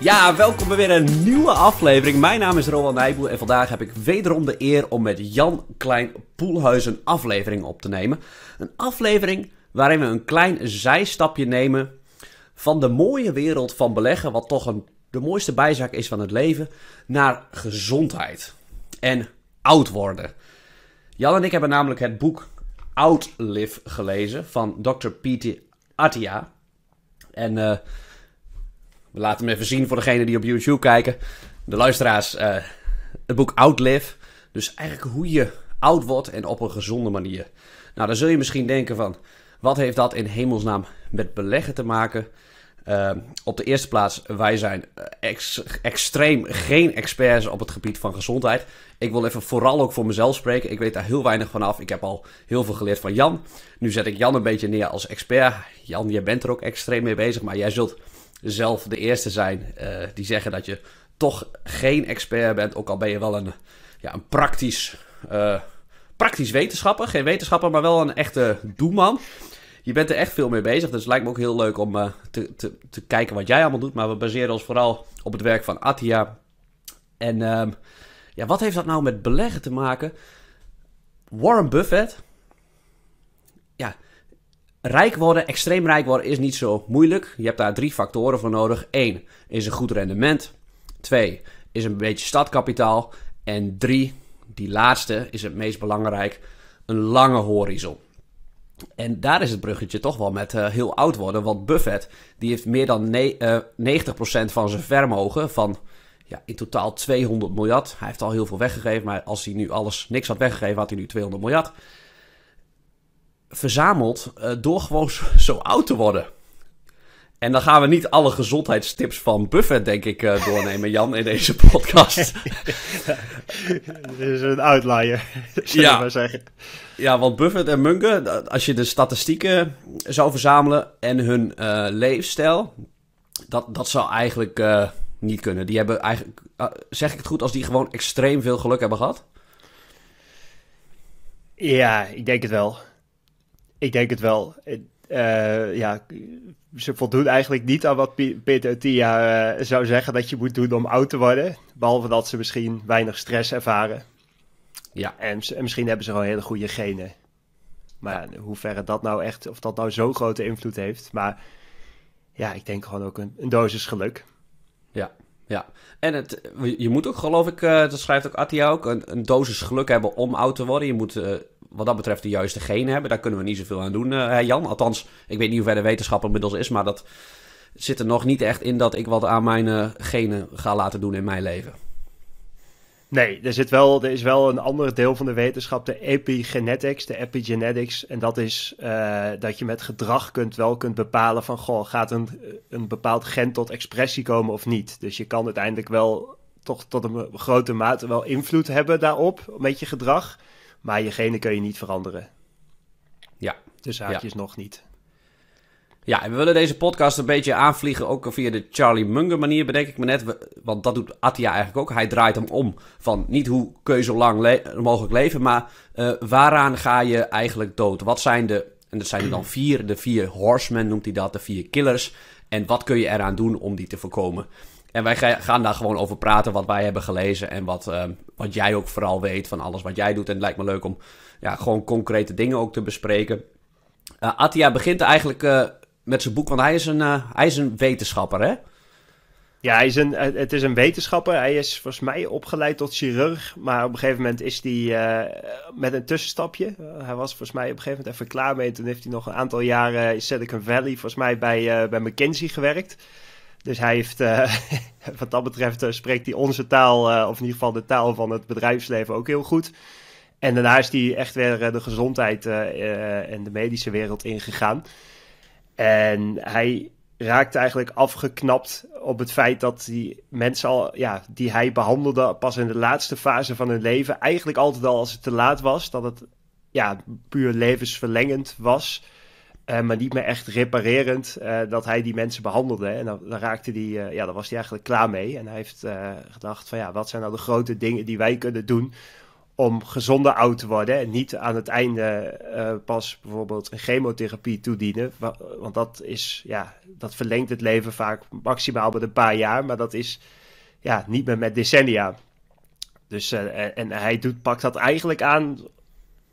Ja, welkom bij weer een nieuwe aflevering. Mijn naam is Roland Nijboer en vandaag heb ik wederom de eer om met Jan Klein Poelhuis een aflevering op te nemen. Een aflevering waarin we een klein zijstapje nemen van de mooie wereld van beleggen, wat toch een, de mooiste bijzaak is van het leven, naar gezondheid en oud worden. Jan en ik hebben namelijk het boek Outlive gelezen van Dr. Pieter Attia. En... Eh, we laten hem even zien voor degenen die op YouTube kijken. De luisteraars, eh, het boek Outlive. Dus eigenlijk hoe je oud wordt en op een gezonde manier. Nou, dan zul je misschien denken van, wat heeft dat in hemelsnaam met beleggen te maken? Uh, op de eerste plaats, wij zijn eh, extreem geen experts op het gebied van gezondheid. Ik wil even vooral ook voor mezelf spreken. Ik weet daar heel weinig van af. Ik heb al heel veel geleerd van Jan. Nu zet ik Jan een beetje neer als expert. Jan, jij bent er ook extreem mee bezig, maar jij zult zelf de eerste zijn eh, die zeggen dat je toch geen expert bent. Ook al ben je wel een, ja, een praktisch, eh, praktisch wetenschapper. Geen wetenschapper, maar wel een echte doeman. Je bent er echt veel mee bezig. Dus het lijkt me ook heel leuk om eh, te, te, te, kijken wat jij allemaal doet. Maar we baseren ons vooral op het werk van Atia. En ehm, ja, wat heeft dat nou met beleggen te maken? Warren Buffett. Ja, Rijk worden, extreem rijk worden is niet zo moeilijk. Je hebt daar drie factoren voor nodig. Eén is een goed rendement. Twee is een beetje stadkapitaal. En drie, die laatste is het meest belangrijk, een lange horizon. En daar is het bruggetje toch wel met eh, heel oud worden. Want Buffett die heeft meer dan uh, eh, 90% van zijn vermogen van ja, in totaal 200 miljard. Hij heeft al heel veel weggegeven, maar als hij nu alles niks had weggegeven, had hij nu 200 miljard verzameld eh, door gewoon zo, oud te worden. En dan gaan we niet alle gezondheidstips van Buffett, denk ik, eh, doornemen, Jan, in deze podcast. Dit is een outlier, zou ja. maar zeggen. Ja, want Buffett en Munger, eh, als je de statistieken zou verzamelen en hun leefstijl, dat, dat zou eigenlijk niet kunnen. Die hebben eigenlijk, zeg ik het goed, als die gewoon extreem veel geluk hebben gehad? Ja, ik denk het wel. Ik denk het wel. Eh, ja, ze voldoen eigenlijk niet aan wat Peter Tia eh, zou zeggen dat je moet doen om oud te worden. Behalve dat ze misschien weinig stress ervaren. Ja. En, misschien hebben ze gewoon hele goede genen. Maar ja. hoe dat nou echt, of dat nou zo'n grote invloed heeft. Maar ja, ik denk gewoon ook een, een dosis geluk. Ja, ja, en het, je moet ook, geloof ik, eh, dat schrijft ook Atia ook, een, dosis geluk hebben om oud te worden. Je moet wat dat betreft de juiste genen hebben. Daar kunnen we niet zoveel aan doen, eh, Jan. Althans, ik weet niet hoe ver de wetenschap inmiddels is, maar dat zit er nog niet echt in dat ik wat aan mijn eh, genen ga laten doen in mijn leven. Nee, er, zit wel, er is wel een ander deel van de wetenschap, de epigenetics, de epigenetics. En dat is eh, dat je met gedrag kunt, wel kunt bepalen van, goh, gaat een, een bepaald gen tot expressie komen of niet? Dus je kan uiteindelijk wel toch tot een grote mate wel invloed hebben daarop, met je gedrag. Maar je genen kun je niet veranderen. Ja. Dus haakjes nog niet. Ja, en we willen deze podcast een beetje aanvliegen, ook via de Charlie Munger manier, bedenk ik me net. Want dat doet Attia eigenlijk ook. Hij draait hem om van niet hoe kun je zo lang mogelijk leven, maar eh, waaraan ga je eigenlijk dood? Wat zijn de, en dat zijn er dan vier, de vier horsemen noemt hij dat, de vier killers. En wat kun je eraan doen om die te voorkomen? En wij gaan daar gewoon over praten wat wij hebben gelezen en wat, eh, wat jij ook vooral weet van alles wat jij doet. En het lijkt me leuk om ja, gewoon concrete dingen ook te bespreken. Uh, Attia begint eigenlijk eh, met zijn boek, want hij is een, hij is een wetenschapper, hè? Ja, hij is een, het is een wetenschapper. Hij is volgens mij opgeleid tot chirurg. Maar op een gegeven moment is hij met een tussenstapje. hij was volgens mij op een gegeven moment even klaar mee. Toen heeft hij nog een aantal jaren in Silicon Valley, volgens mij bij, bij McKinsey gewerkt. Dus hij heeft, eh, wat dat betreft, eh, spreekt hij onze taal, eh, of in ieder geval de taal van het bedrijfsleven, ook heel goed. En daarna is hij echt weer de gezondheid en de medische wereld ingegaan. En hij raakt eigenlijk afgeknapt op het feit dat die mensen al, ja, die hij behandelde pas in de laatste fase van hun leven, eigenlijk altijd al als het te laat was, dat het ja, puur levensverlengend was. Eh, maar niet meer echt reparerend eh, dat hij die mensen behandelde. En dan, raakte die, eh, ja, daar was hij eigenlijk klaar mee. En hij heeft gedacht van ja, wat zijn nou de grote dingen die wij kunnen doen om gezonder oud te worden. En niet aan het einde pas bijvoorbeeld een chemotherapie toedienen. Want dat is, ja, dat verlengt het leven vaak maximaal met een paar jaar. Maar dat is, ja, niet meer met decennia. Dus, en hij doet, pakt dat eigenlijk aan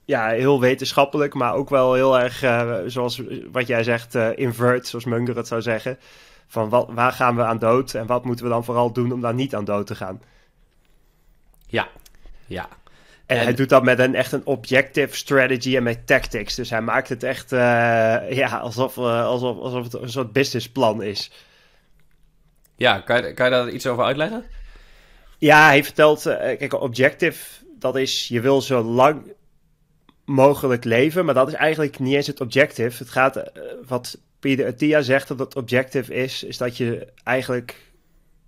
ja, heel wetenschappelijk, maar ook wel heel erg, eh, zoals wat jij zegt, uh, invert, zoals Munger het zou zeggen. Van wat, waar gaan we aan dood en wat moeten we dan vooral doen om daar niet aan dood te gaan? Ja, ja. En, hij doet dat met een echt een objective strategy en met tactics. Dus hij maakt het echt eh, ja, alsof, alsof, alsof het een soort businessplan is. Ja, kan je, kan je daar iets over uitleggen? Ja, hij vertelt, kijk, objective, dat is je wil zo lang mogelijk leven. Maar dat is eigenlijk niet eens het objective. Het gaat, eh, wat Peter Attia zegt, dat het objective is, is dat je eigenlijk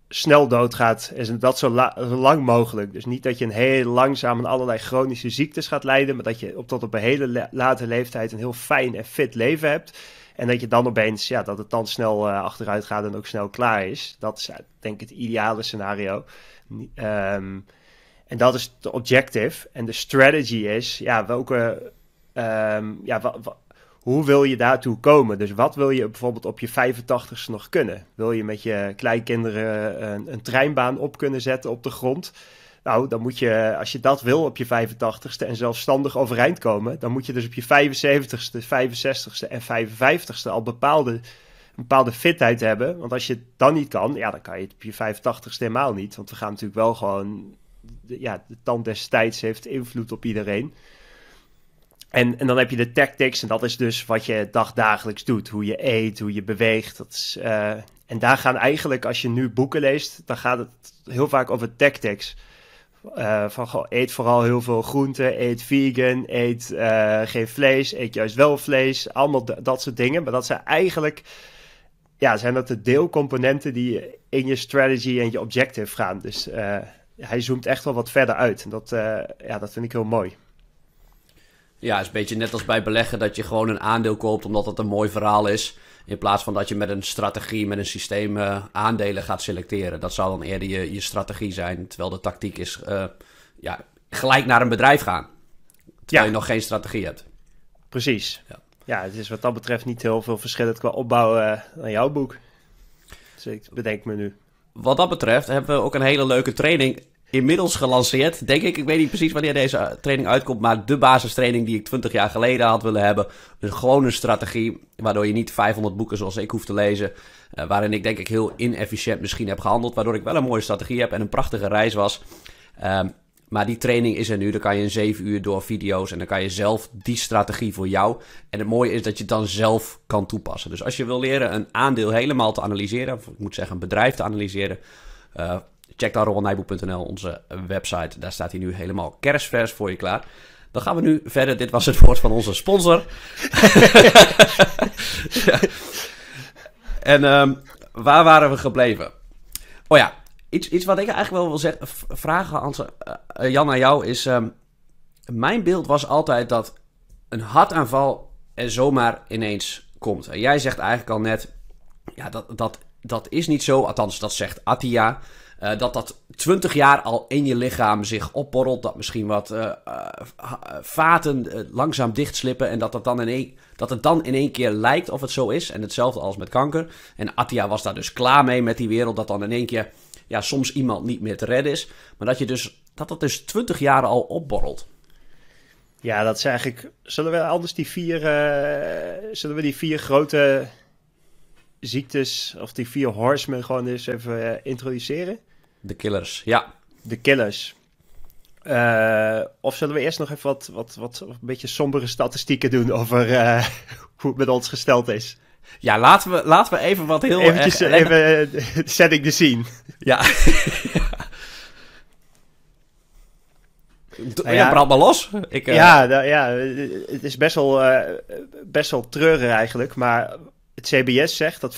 snel doodgaat. En dat zo, lang mogelijk. Dus niet dat je een heel langzaam aan allerlei chronische ziektes gaat lijden. Maar dat je op, tot op een hele late leeftijd een heel fijn en fit leven hebt. En dat je dan opeens, ja, dat het dan snel eh, achteruit gaat en ook snel klaar is. Dat is eh, denk ik het ideale scenario. Ehm, en dat is de objective. En de strategy is, ja, welke, ehm, ja, hoe wil je daartoe komen? Dus wat wil je bijvoorbeeld op je 85ste nog kunnen? Wil je met je kleinkinderen eh, een, een treinbaan op kunnen zetten op de grond? Nou, dan moet je, als je dat wil op je 85ste en zelfstandig overeind komen, dan moet je dus op je 75ste, 65ste en 55ste al bepaalde, een bepaalde fitheid hebben. Want als je het dan niet kan, ja, dan kan je het op je 85ste helemaal niet. Want we gaan natuurlijk wel gewoon ja, de tand destijds heeft invloed op iedereen. En, en dan heb je de tactics, en dat is dus wat je dagdagelijks doet. Hoe je eet, hoe je beweegt. Dat is, eh, en daar gaan eigenlijk, als je nu boeken leest, dan gaat het heel vaak over tactics. Eh, van goh, eet vooral heel veel groenten, eet vegan, eet eh, geen vlees, eet juist wel vlees. Allemaal dat soort dingen. Maar dat zijn eigenlijk, ja, zijn dat de deelcomponenten die in je strategy en je objective gaan. Dus hij zoomt echt wel wat verder uit. En dat, eh, ja, dat vind ik heel mooi. Ja, het is een beetje net als bij beleggen dat je gewoon een aandeel koopt omdat het een mooi verhaal is. In plaats van dat je met een strategie, met een systeem eh, aandelen gaat selecteren. Dat zou dan eerder je, je strategie zijn. Terwijl de tactiek is eh, ja, gelijk naar een bedrijf gaan. Terwijl je nog geen strategie hebt. Precies. Ja. ja. het is wat dat betreft niet heel veel verschillend qua opbouw aan jouw boek. Dus ik bedenk me nu wat dat betreft hebben we ook een hele leuke training inmiddels gelanceerd, denk ik. Ik weet niet precies wanneer deze eh, training uitkomt, maar de basistraining die ik 20 jaar geleden had willen hebben. Dus gewoon een strategie waardoor je niet 500 boeken zoals ik hoef te lezen. Eh, waarin ik denk ik heel inefficiënt misschien heb gehandeld, waardoor ik wel een mooie strategie heb en een prachtige reis was. Ehm, maar die training is er nu. Dan kan je in zeven uur door video's. En dan kan je zelf die strategie voor jou. En het mooie is dat je het dan zelf kan toepassen. Dus als je wil leren een aandeel helemaal te analyseren. Of ik moet zeggen een bedrijf te analyseren. Eh, check dan robannijboek.nl, onze website. Daar staat hij nu helemaal kerstvers voor je klaar. Dan gaan we nu verder. Dit was het woord van onze sponsor. En ehm, waar waren we gebleven? Oh ja, iets, iets wat ik eigenlijk wel wil zeggen, vragen aan eh, eh, Jan aan jou is... Ehm, mijn beeld was altijd dat een hartaanval er zomaar ineens komt. En jij zegt eigenlijk al net, ja, dat, dat, dat is niet zo. Althans, dat zegt Attia. Eh, dat dat 20 jaar al in je lichaam zich opborrelt. Dat misschien wat vaten langzaam dichtslippen. En dat, dat, dan in dat het dan in één keer lijkt of het zo is. En hetzelfde als met kanker. En Attia was daar dus klaar mee met die wereld. Dat dan in één keer ja, soms iemand niet meer te redden is. Maar dat, je dus, dat dat dus 20 jaar al opborrelt. Ja, dat is eigenlijk. Zullen we anders die vier. Eh, zullen we die vier grote ziektes. of die vier horsemen gewoon eens even eh, introduceren? De killers, ja. De killers. Eh, of zullen we eerst nog even wat, wat, wat, wat een beetje sombere statistieken doen over hoe het met ons gesteld is? Ja, laten we, laten we even wat heel Eventjes, Even eh, setting de scene. Ja. ja, nou ja, maar los. Ik, eh, ja, nou ja, het is best wel, eh, best wel treurig eigenlijk. Maar het CBS zegt dat 50%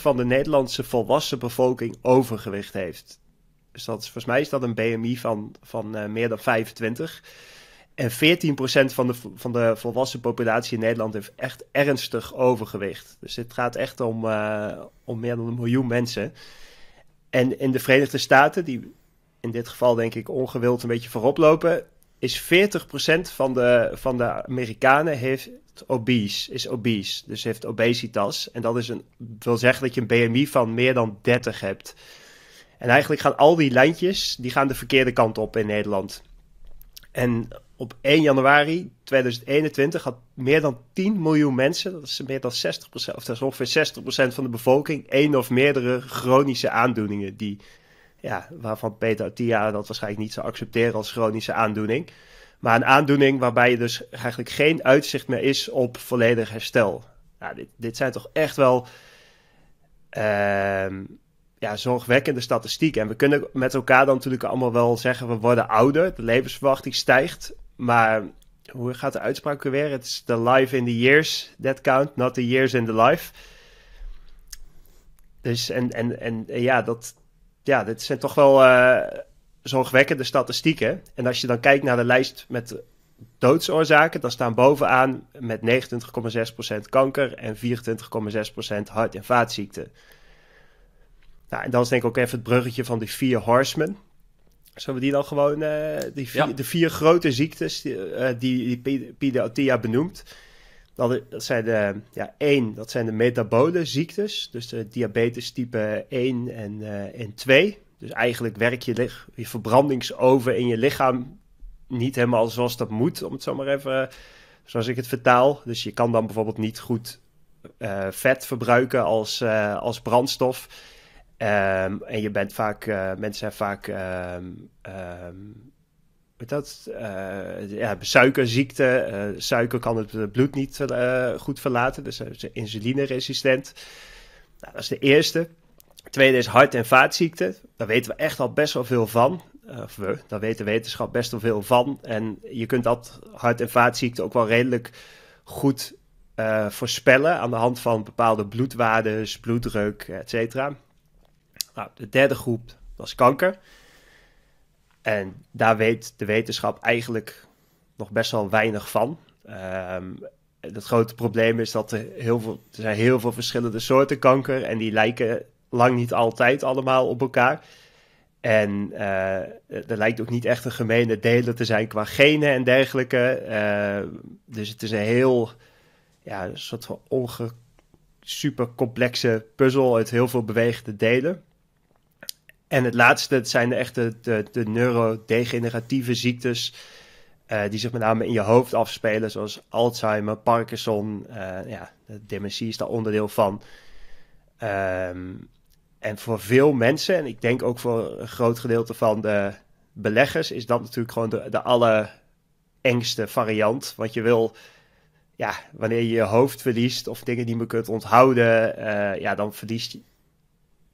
van de Nederlandse volwassen bevolking overgewicht heeft. Dus dat is, volgens mij is dat een BMI van, van meer dan 25. En 14% van de, van de volwassen populatie in Nederland heeft echt ernstig overgewicht. Dus het gaat echt om, eh, om meer dan een miljoen mensen. En in de Verenigde Staten, die in dit geval denk ik ongewild een beetje voorop lopen, is 40% van de, van de Amerikanen heeft obese, is obese, dus heeft obesitas. En dat is een, wil zeggen dat je een BMI van meer dan 30 hebt. En eigenlijk gaan al die lijntjes, die gaan de verkeerde kant op in Nederland. En op 1 januari 2021 had meer dan 10 miljoen mensen, dat is meer dan 60%, of dat is ongeveer 60% van de bevolking, één of meerdere chronische aandoeningen. Die, ja, waarvan Peter Tia dat waarschijnlijk niet zou accepteren als chronische aandoening. Maar een aandoening waarbij je dus eigenlijk geen uitzicht meer is op volledig herstel. Nou, dit, dit zijn toch echt wel. Uh, ja, zorgwekkende statistiek. En we kunnen met elkaar dan natuurlijk allemaal wel zeggen: we worden ouder, de levensverwachting stijgt. Maar hoe gaat de uitspraak weer? Het is the life in the years that count, not the years in the life. Dus en, en, en ja, dat, ja, dit zijn toch wel eh, zorgwekkende statistieken. En als je dan kijkt naar de lijst met doodsoorzaken, dan staan bovenaan met 29,6% kanker en 24,6% hart- en vaatziekten. Nou, en dan is denk ik ook even het bruggetje van die vier horsemen. Zullen we die dan gewoon, eh, die de vier grote ziektes die, uh, die, die benoemt. Dat, zijn de, ja, één, dat zijn de metabole ziektes, dus de diabetes type 1 en, eh, en 2. Dus eigenlijk werk je, je verbrandingsoven in je lichaam niet helemaal zoals dat moet, om het zo maar even, zoals ik het vertaal. Dus je kan dan bijvoorbeeld niet goed vet verbruiken als, als brandstof. Ehm, en je bent vaak, eh, mensen hebben vaak, um, dat, eh, ja, suikerziekte. Eh, suiker kan het bloed niet goed verlaten, dus zijn ze insulineresistent. Nou, dat is de eerste. tweede is hart- en vaatziekten. Daar weten we echt al best wel veel van. Of we, daar weet de wetenschap best wel veel van. En je kunt dat hart- en vaatziekten ook wel redelijk goed voorspellen aan de hand van bepaalde bloedwaardes, bloeddruk, et cetera. Nou, de derde groep was kanker. En daar weet de wetenschap eigenlijk nog best wel weinig van. Ehm, het grote probleem is dat er, heel veel, er zijn heel veel verschillende soorten kanker en die lijken lang niet altijd allemaal op elkaar. En uh, er lijkt ook niet echt een gemene deler te zijn qua genen en dergelijke. Eh, dus het is een heel ja, een soort van onge, super complexe puzzel uit heel veel bewegende delen. En het laatste zijn de echte de, de neurodegeneratieve ziektes. Eh, die zich met name in je hoofd afspelen, zoals Alzheimer, Parkinson. Eh, ja, de dementie is daar onderdeel van. Ehm, en voor veel mensen, en ik denk ook voor een groot gedeelte van de beleggers, is dat natuurlijk gewoon de, de allerengste variant. Want je wil, ja, wanneer je je hoofd verliest of dingen niet meer kunt onthouden, eh, ja, dan verliest je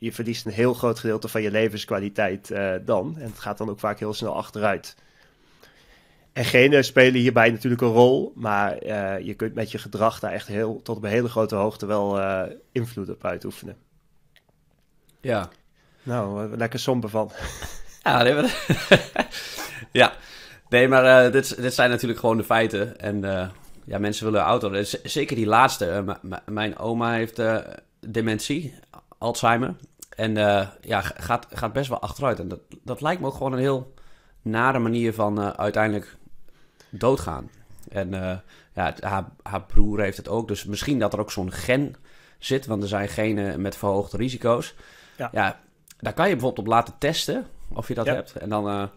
je verliest een heel groot gedeelte van je levenskwaliteit eh, dan. En het gaat dan ook vaak heel snel achteruit. En genen spelen hierbij natuurlijk een rol, maar eh, je kunt met je gedrag daar echt heel, tot op een hele grote hoogte wel eh, invloed op uitoefenen. Ja. Nou, lekker somber van. Ja, nee, maar... ja. Nee, maar dit, dit zijn natuurlijk gewoon de feiten. En ja, mensen willen auto. zeker die laatste. mijn oma heeft dementie, Alzheimer. En eh, ja, gaat, gaat best wel achteruit. En dat, dat lijkt me ook gewoon een heel nare manier van eh, uiteindelijk doodgaan. En eh, ja, haar, haar, broer heeft het ook. Dus misschien dat er ook zo'n gen zit. Want er zijn genen met verhoogde risico's. Ja. ja. daar kan je bijvoorbeeld op laten testen of je dat hebt. En dan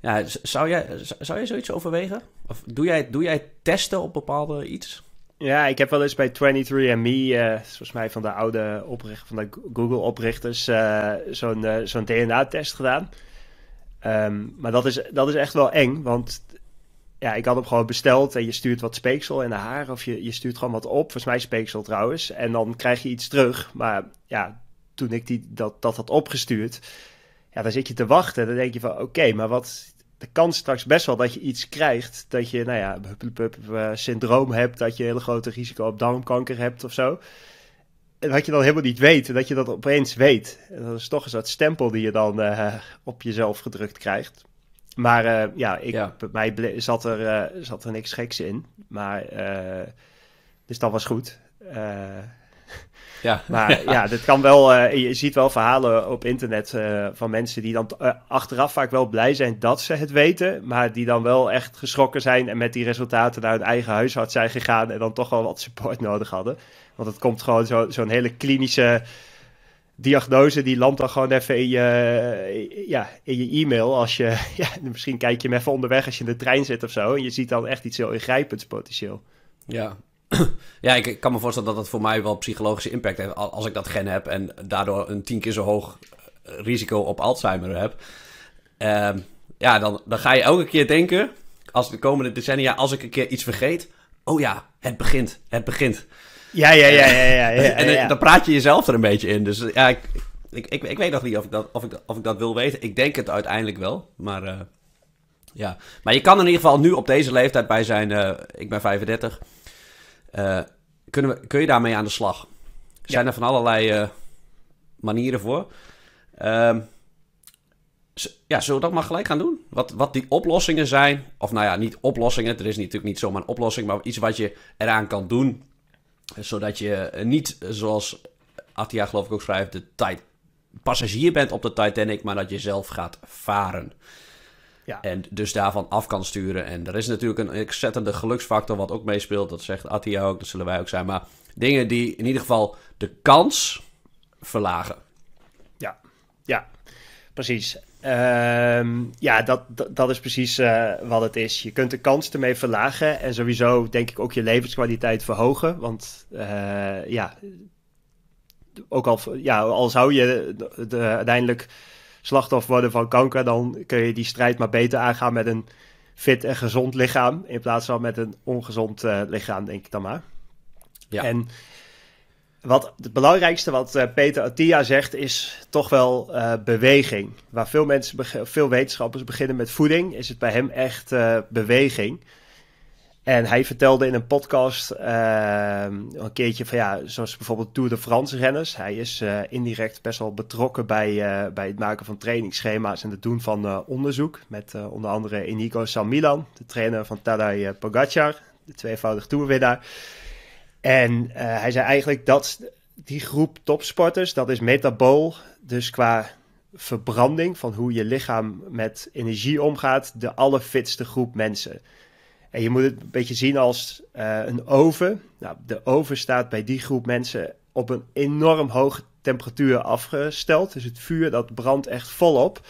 ja, zou, jij, zou je zoiets overwegen? Of doe jij, doe jij testen op bepaalde iets? Ja, ik heb wel eens bij 23andMe, uh, eh, volgens mij van de oude oprichter, van de Google-oprichters, eh, zo'n eh, DNA-test gedaan. Ehm, maar dat is, dat is echt wel eng, want ja, ik had hem gewoon besteld en je stuurt wat speeksel in de haar of je, je stuurt gewoon wat op, volgens mij speeksel trouwens, en dan krijg je iets terug. Maar ja, toen ik die, dat, dat had opgestuurd, ja, dan zit je te wachten. Dan denk je van, oké, maar wat, de kans straks best wel dat je iets krijgt. Dat je, nou ja, hup, hup, eh, syndroom hebt. Dat je een hele grote risico op darmkanker hebt of zo. En dat je dan helemaal niet weet. dat je dat opeens weet. En dat is toch een soort stempel die je dan eh, op jezelf gedrukt krijgt. Maar eh, ja, ik, bij mij zat er, zat er niks geks in. Maar, dus dat was goed. Ja. Maar ja. ja, dit kan wel. Eh, je ziet wel verhalen op internet eh, van mensen die dan eh, achteraf vaak wel blij zijn dat ze het weten. Maar die dan wel echt geschrokken zijn en met die resultaten naar hun eigen huisarts zijn gegaan. En dan toch wel wat support nodig hadden. Want het komt gewoon zo'n zo hele klinische diagnose. Die landt dan gewoon even in je, ja, in je e-mail. Als je, ja, misschien kijk je hem even onderweg als je in de trein zit of zo. En je ziet dan echt iets heel ingrijpends potentieel. Ja, ja, ik, kan me voorstellen dat dat voor mij wel psychologische impact heeft. Als ik dat gen heb en daardoor een tien keer zo hoog eh, risico op Alzheimer heb. Ehm, ja, dan, dan ga je elke keer denken, als de komende decennia, als ik een keer iets vergeet. Oh ja, het begint, het begint. Ja, ja, ja, ja, ja. ja, en dan, praat je jezelf er een beetje in. Dus ja, ik, ik, ik, ik weet nog niet of ik, dat, of, ik, of ik dat wil weten. Ik denk het uiteindelijk wel, maar... Eh, ja, maar je kan in ieder geval nu op deze leeftijd bij zijn. Eh, ik ben 35. Eh, kunnen we, kun je daarmee aan de slag? Er zijn er van allerlei eh, manieren voor. Ehm, ja, zullen we dat maar gelijk gaan doen? Wat, wat die oplossingen zijn, of nou ja, niet oplossingen, er is natuurlijk niet zomaar een oplossing, maar iets wat je eraan kan doen, zodat je eh, niet, zoals Attia geloof ik ook schrijft, de tijd passagier bent op de Titanic, maar dat je zelf gaat varen. Ja. En dus daarvan af kan sturen. En er is natuurlijk een ontzettende geluksfactor wat ook meespeelt. Dat zegt Attia ook, dat zullen wij ook zijn. Maar dingen die in ieder geval de kans verlagen. Ja, ja, precies. Ehm, ja, dat, dat, is precies eh, wat het is. Je kunt de kans ermee verlagen en sowieso denk ik ook je levenskwaliteit verhogen. Want eh, ja, ook al, ja, al zou je de, uiteindelijk slachtoffer worden van kanker, dan kun je die strijd maar beter aangaan met een fit en gezond lichaam. In plaats van met een ongezond eh, lichaam, denk ik dan maar. Ja. En wat het belangrijkste wat eh, Peter Attia zegt, is toch wel eh, beweging. Waar veel mensen, veel wetenschappers beginnen met voeding, is het bij hem echt beweging. En hij vertelde in een podcast ehm, een keertje van ja, zoals bijvoorbeeld Tour de France renners. Hij is eh, indirect best wel betrokken bij, eh, bij het maken van trainingsschema's en het doen van eh, onderzoek. Met onder andere Inigo San Milan, de trainer van Tadej Pogacar, de tweevoudig toerwinnaar. En hij zei eigenlijk dat die groep topsporters, dat is metabool, dus qua verbranding van hoe je lichaam met energie omgaat, de allerfitste groep mensen. En je moet het een beetje zien als eh, een oven. Nou, de oven staat bij die groep mensen op een enorm hoge temperatuur afgesteld. Dus het vuur dat brandt echt volop.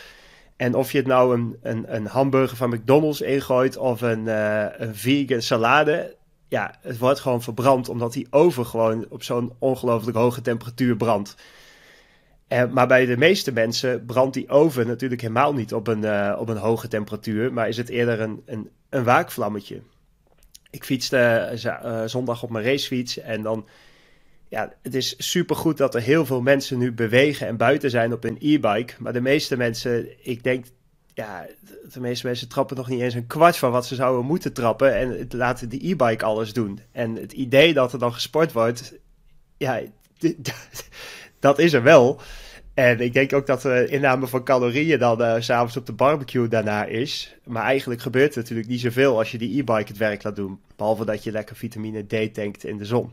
En of je het nou een, een, een hamburger van McDonald's ingooit of een, uh, een vegan salade. Ja, het wordt gewoon verbrand omdat die oven gewoon op zo'n ongelooflijk hoge temperatuur brandt. Eh, maar bij de meeste mensen brandt die oven natuurlijk helemaal niet op een, eh, op een hoge temperatuur, maar is het eerder een, een, een waakvlammetje. Ik fietste eh, zondag op mijn racefiets en dan. Ja, het is supergoed dat er heel veel mensen nu bewegen en buiten zijn op hun e-bike. Maar de meeste mensen, ik denk, ja, de meeste mensen trappen nog niet eens een kwart van wat ze zouden moeten trappen. En laten de e-bike alles doen. En het idee dat er dan gesport wordt, ja, dat is er wel. En ik denk ook dat de eh, inname van calorieën dan s eh, s'avonds op de barbecue daarna is. Maar eigenlijk gebeurt er natuurlijk niet zoveel als je die e-bike het werk laat doen. Behalve dat je lekker vitamine D tankt in de zon.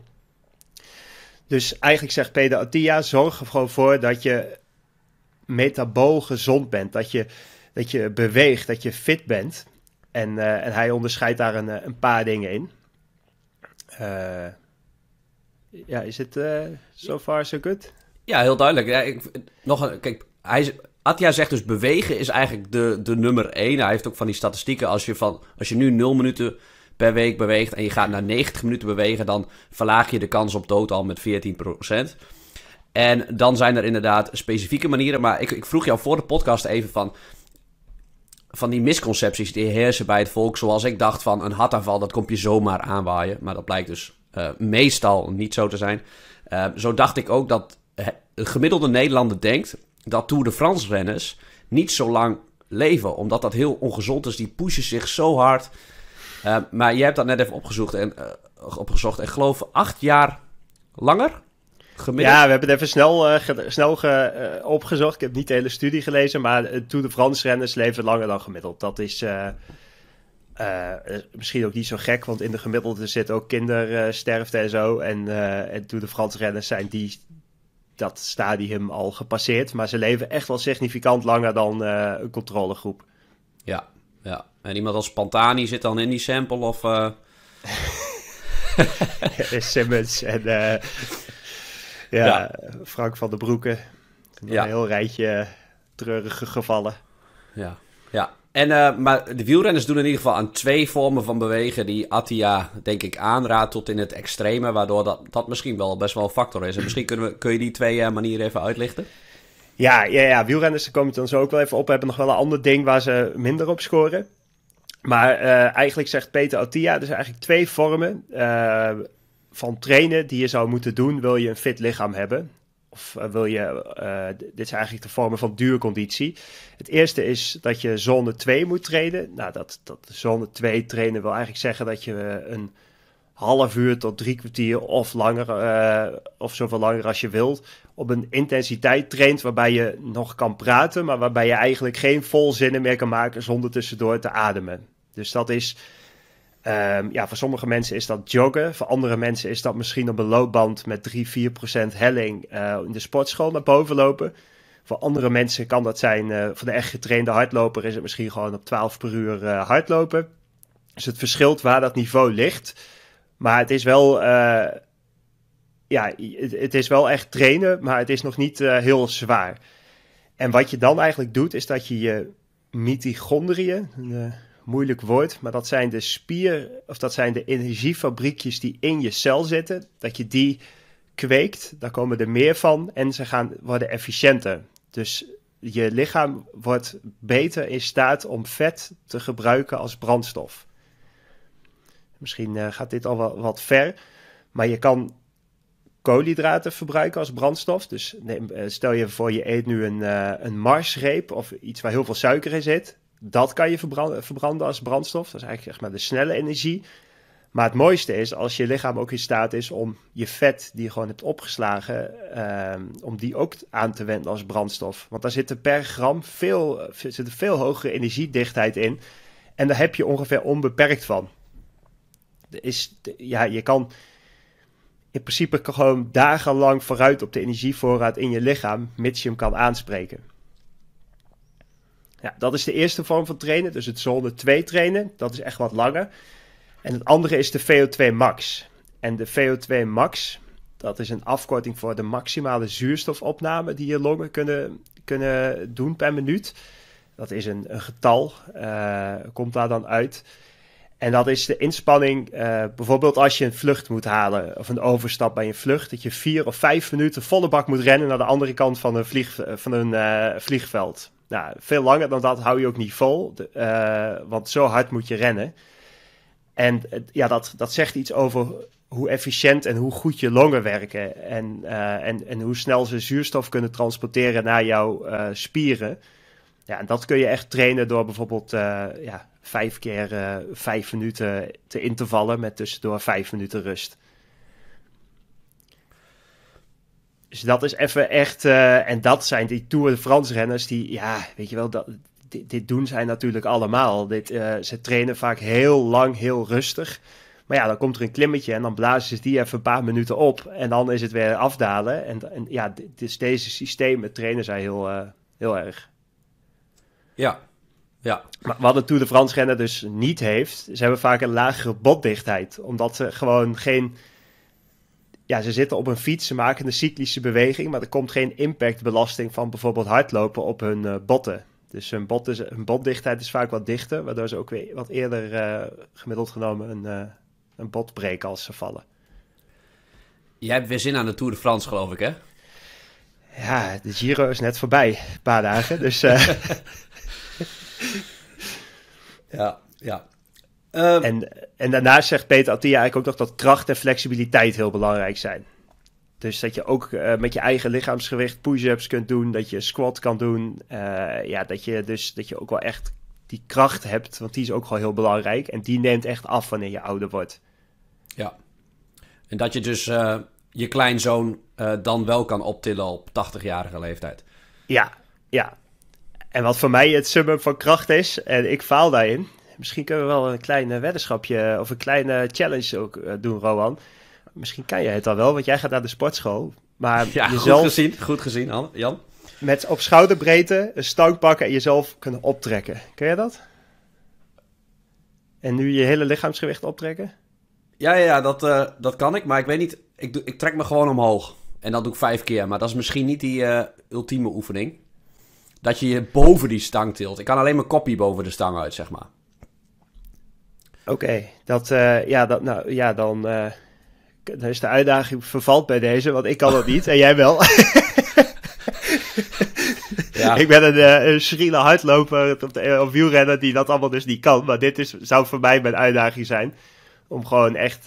Dus eigenlijk zegt Peter Attia, zorg er gewoon voor dat je metabool gezond bent. Dat je, dat je beweegt, dat je fit bent. En, eh, en hij onderscheidt daar een, een paar dingen in. ja, is het so far so good? Ja, heel duidelijk. Ja, ik, nog een, kijk, hij, Atja zegt dus bewegen is eigenlijk de, de nummer één. Hij heeft ook van die statistieken. Als je, van, als je nu 0 minuten per week beweegt en je gaat naar 90 minuten bewegen, dan verlaag je de kans op dood al met 14%. En dan zijn er inderdaad specifieke manieren. Maar ik, ik vroeg jou voor de podcast even van van die misconcepties die heersen bij het volk. Zoals ik dacht van een hartaanval, dat komt je zomaar aanwaaien. Maar dat blijkt dus eh, meestal niet zo te zijn. Eh, zo dacht ik ook dat een gemiddelde Nederlander denkt dat Tour de France renners niet zo lang leven. Omdat dat heel ongezond is. Die pushen zich zo hard. Eh, maar jij hebt dat net even opgezocht en, eh, opgezocht. En geloof acht jaar langer gemiddeld. Ja, we hebben het even snel, eh, snel ge opgezocht. Ik heb niet de hele studie gelezen. Maar Tour de France renners leven langer dan gemiddeld. Dat is... misschien ook niet zo gek, want in de gemiddelde zit ook kindersterfte en zo. En, uh, toen de Franse renners zijn die dat stadium al gepasseerd. Maar ze leven echt wel significant langer dan eh, een controlegroep. Ja, ja. En iemand als Pantani zit dan in die sample of... Eh? Simmons en eh, ja, Frank van der Broeken. Een heel rijtje treurige gevallen. Ja, ja. En, eh, maar de wielrenners doen in ieder geval aan twee vormen van bewegen die Attia, denk ik, aanraadt tot in het extreme. Waardoor dat, dat misschien wel best wel een factor is. En misschien kunnen we, kun je die twee eh, manieren even uitlichten. Ja, ja, ja, wielrenners, daar kom dan zo ook wel even op. Hebben nog wel een ander ding waar ze minder op scoren. Maar eh, eigenlijk zegt Peter Attia, dus eigenlijk twee vormen van trainen die je zou moeten doen, wil je een fit lichaam hebben. Of eh, wil je, eh, dit zijn eigenlijk de vormen van duurconditie. Het eerste is dat je zone 2 moet trainen. Nou, dat, dat zone 2 trainen wil eigenlijk zeggen dat je eh, een half uur tot drie kwartier of langer, of zoveel langer als je wilt, op een intensiteit traint waarbij je nog kan praten, maar waarbij je eigenlijk geen zinnen meer kan maken zonder tussendoor te ademen. Dus dat is Ehm, ja, voor sommige mensen is dat joggen. Voor andere mensen is dat misschien op een loopband met 3-4% helling eh, in de sportschool naar boven lopen. Voor andere mensen kan dat zijn, eh, voor de echt getrainde hardloper is het misschien gewoon op 12 per uur eh, hardlopen. Dus het verschilt waar dat niveau ligt. Maar het is wel, ja, het, het, is wel echt trainen, maar het is nog niet heel zwaar. En wat je dan eigenlijk doet, is dat je je mitochondriën, moeilijk woord, maar dat zijn de spier, of dat zijn de energiefabriekjes die in je cel zitten. Dat je die kweekt, daar komen er meer van en ze gaan worden efficiënter. Dus je lichaam wordt beter in staat om vet te gebruiken als brandstof. Misschien eh, gaat dit al wel wat ver, maar je kan koolhydraten verbruiken als brandstof. Dus neem, eh, stel je voor je eet nu een, uh, een marsreep of iets waar heel veel suiker in zit dat kan je verbranden, als brandstof. Dat is eigenlijk zeg maar, de snelle energie. Maar het mooiste is als je lichaam ook in staat is om je vet die je gewoon hebt opgeslagen, ehm, om die ook aan te wenden als brandstof. Want daar zit per gram veel, eh, zit een veel hogere energiedichtheid in. En daar heb je ongeveer onbeperkt van. Is, ja, je kan in principe gewoon dagenlang vooruit op de energievoorraad in je lichaam, mits je hem kan aanspreken. Ja, dat is de eerste vorm van trainen, dus het zone 2 trainen. Dat is echt wat langer. En het andere is de VO2 max. En de VO2 max, dat is een afkorting voor de maximale zuurstofopname die je longen kunnen, kunnen doen per minuut. Dat is een, een getal, eh, komt daar dan uit. En dat is de inspanning, eh, bijvoorbeeld als je een vlucht moet halen of een overstap bij een vlucht, dat je vier of vijf minuten volle bak moet rennen naar de andere kant van een, vlieg, van een eh, vliegveld. Nou, veel langer dan dat hou je ook niet vol, eh, want zo hard moet je rennen. En ja, dat, dat zegt iets over hoe efficiënt en hoe goed je longen werken. En, eh, en, en hoe snel ze zuurstof kunnen transporteren naar jouw eh, spieren. Ja, en dat kun je echt trainen door bijvoorbeeld ja, vijf keer vijf minuten te intervallen met tussendoor vijf minuten rust. dus dat is even echt. Eh, en dat zijn die Tour de France renners die, ja, weet je wel, dat, dit, doen zij natuurlijk allemaal. Dit, eh, ze trainen vaak heel lang, heel rustig. Maar ja, dan komt er een klimmetje en dan blazen ze die even een paar minuten op. En dan is het weer afdalen. En, en ja, dus deze systemen trainen zij heel, eh, heel erg. Ja, ja. Maar wat een Tour de France renner dus niet heeft, ze hebben vaak een lagere botdichtheid. Omdat ze gewoon geen ja, ze zitten op een fiets, ze maken een cyclische beweging, maar er komt geen impactbelasting van bijvoorbeeld hardlopen op hun eh, botten. Dus hun, bot is, hun botdichtheid is vaak wat dichter, waardoor ze ook weer wat eerder eh, gemiddeld genomen een, uh, een bot breken als ze vallen. Jij hebt weer zin aan de Tour de France, geloof ik, hè? Ja, de Giro is net voorbij, een paar dagen, dus... ja, ja. Ehm, en, en daarna zegt Peter Attia eigenlijk ook nog dat kracht en flexibiliteit heel belangrijk zijn. Dus dat je ook eh, met je eigen lichaamsgewicht push-ups kunt doen, dat je squat kan doen. Eh, ja, dat je dus dat je ook wel echt die kracht hebt, want die is ook wel heel belangrijk. En die neemt echt af wanneer je ouder wordt. Ja, en dat je dus eh, je kleinzoon dan wel kan optillen op 80-jarige leeftijd. Ja, ja. En wat voor mij het summum van kracht is, en ik faal daarin, Misschien kunnen we wel een klein eh, weddenschapje eh, of een kleine challenge ook eh, doen, Rowan. Misschien kan jij het dan wel, want jij gaat naar de sportschool. Maar jezelf... goed gezien, goed gezien, Jan. Met op schouderbreedte een stang pakken en jezelf kunnen optrekken. Kun je dat? En nu je hele lichaamsgewicht optrekken? Ja, ja, dat, dat kan ik. Maar ik weet niet, ik, ik trek me gewoon omhoog. En dat doe ik vijf keer. Maar dat is misschien niet die ultieme oefening. Dat je je boven die stang tilt. Ik kan alleen mijn kopje boven de stang uit, zeg maar. Oké, dat, eh, ja, dat, nou, ja, dan, eh, is de uitdaging vervalt bij deze, want ik kan dat niet en jij wel. ja. Ik ben een, eh, een schriele hardloper op wielrenner die dat allemaal dus niet kan. Maar dit is, zou voor mij mijn uitdaging zijn. Om gewoon echt,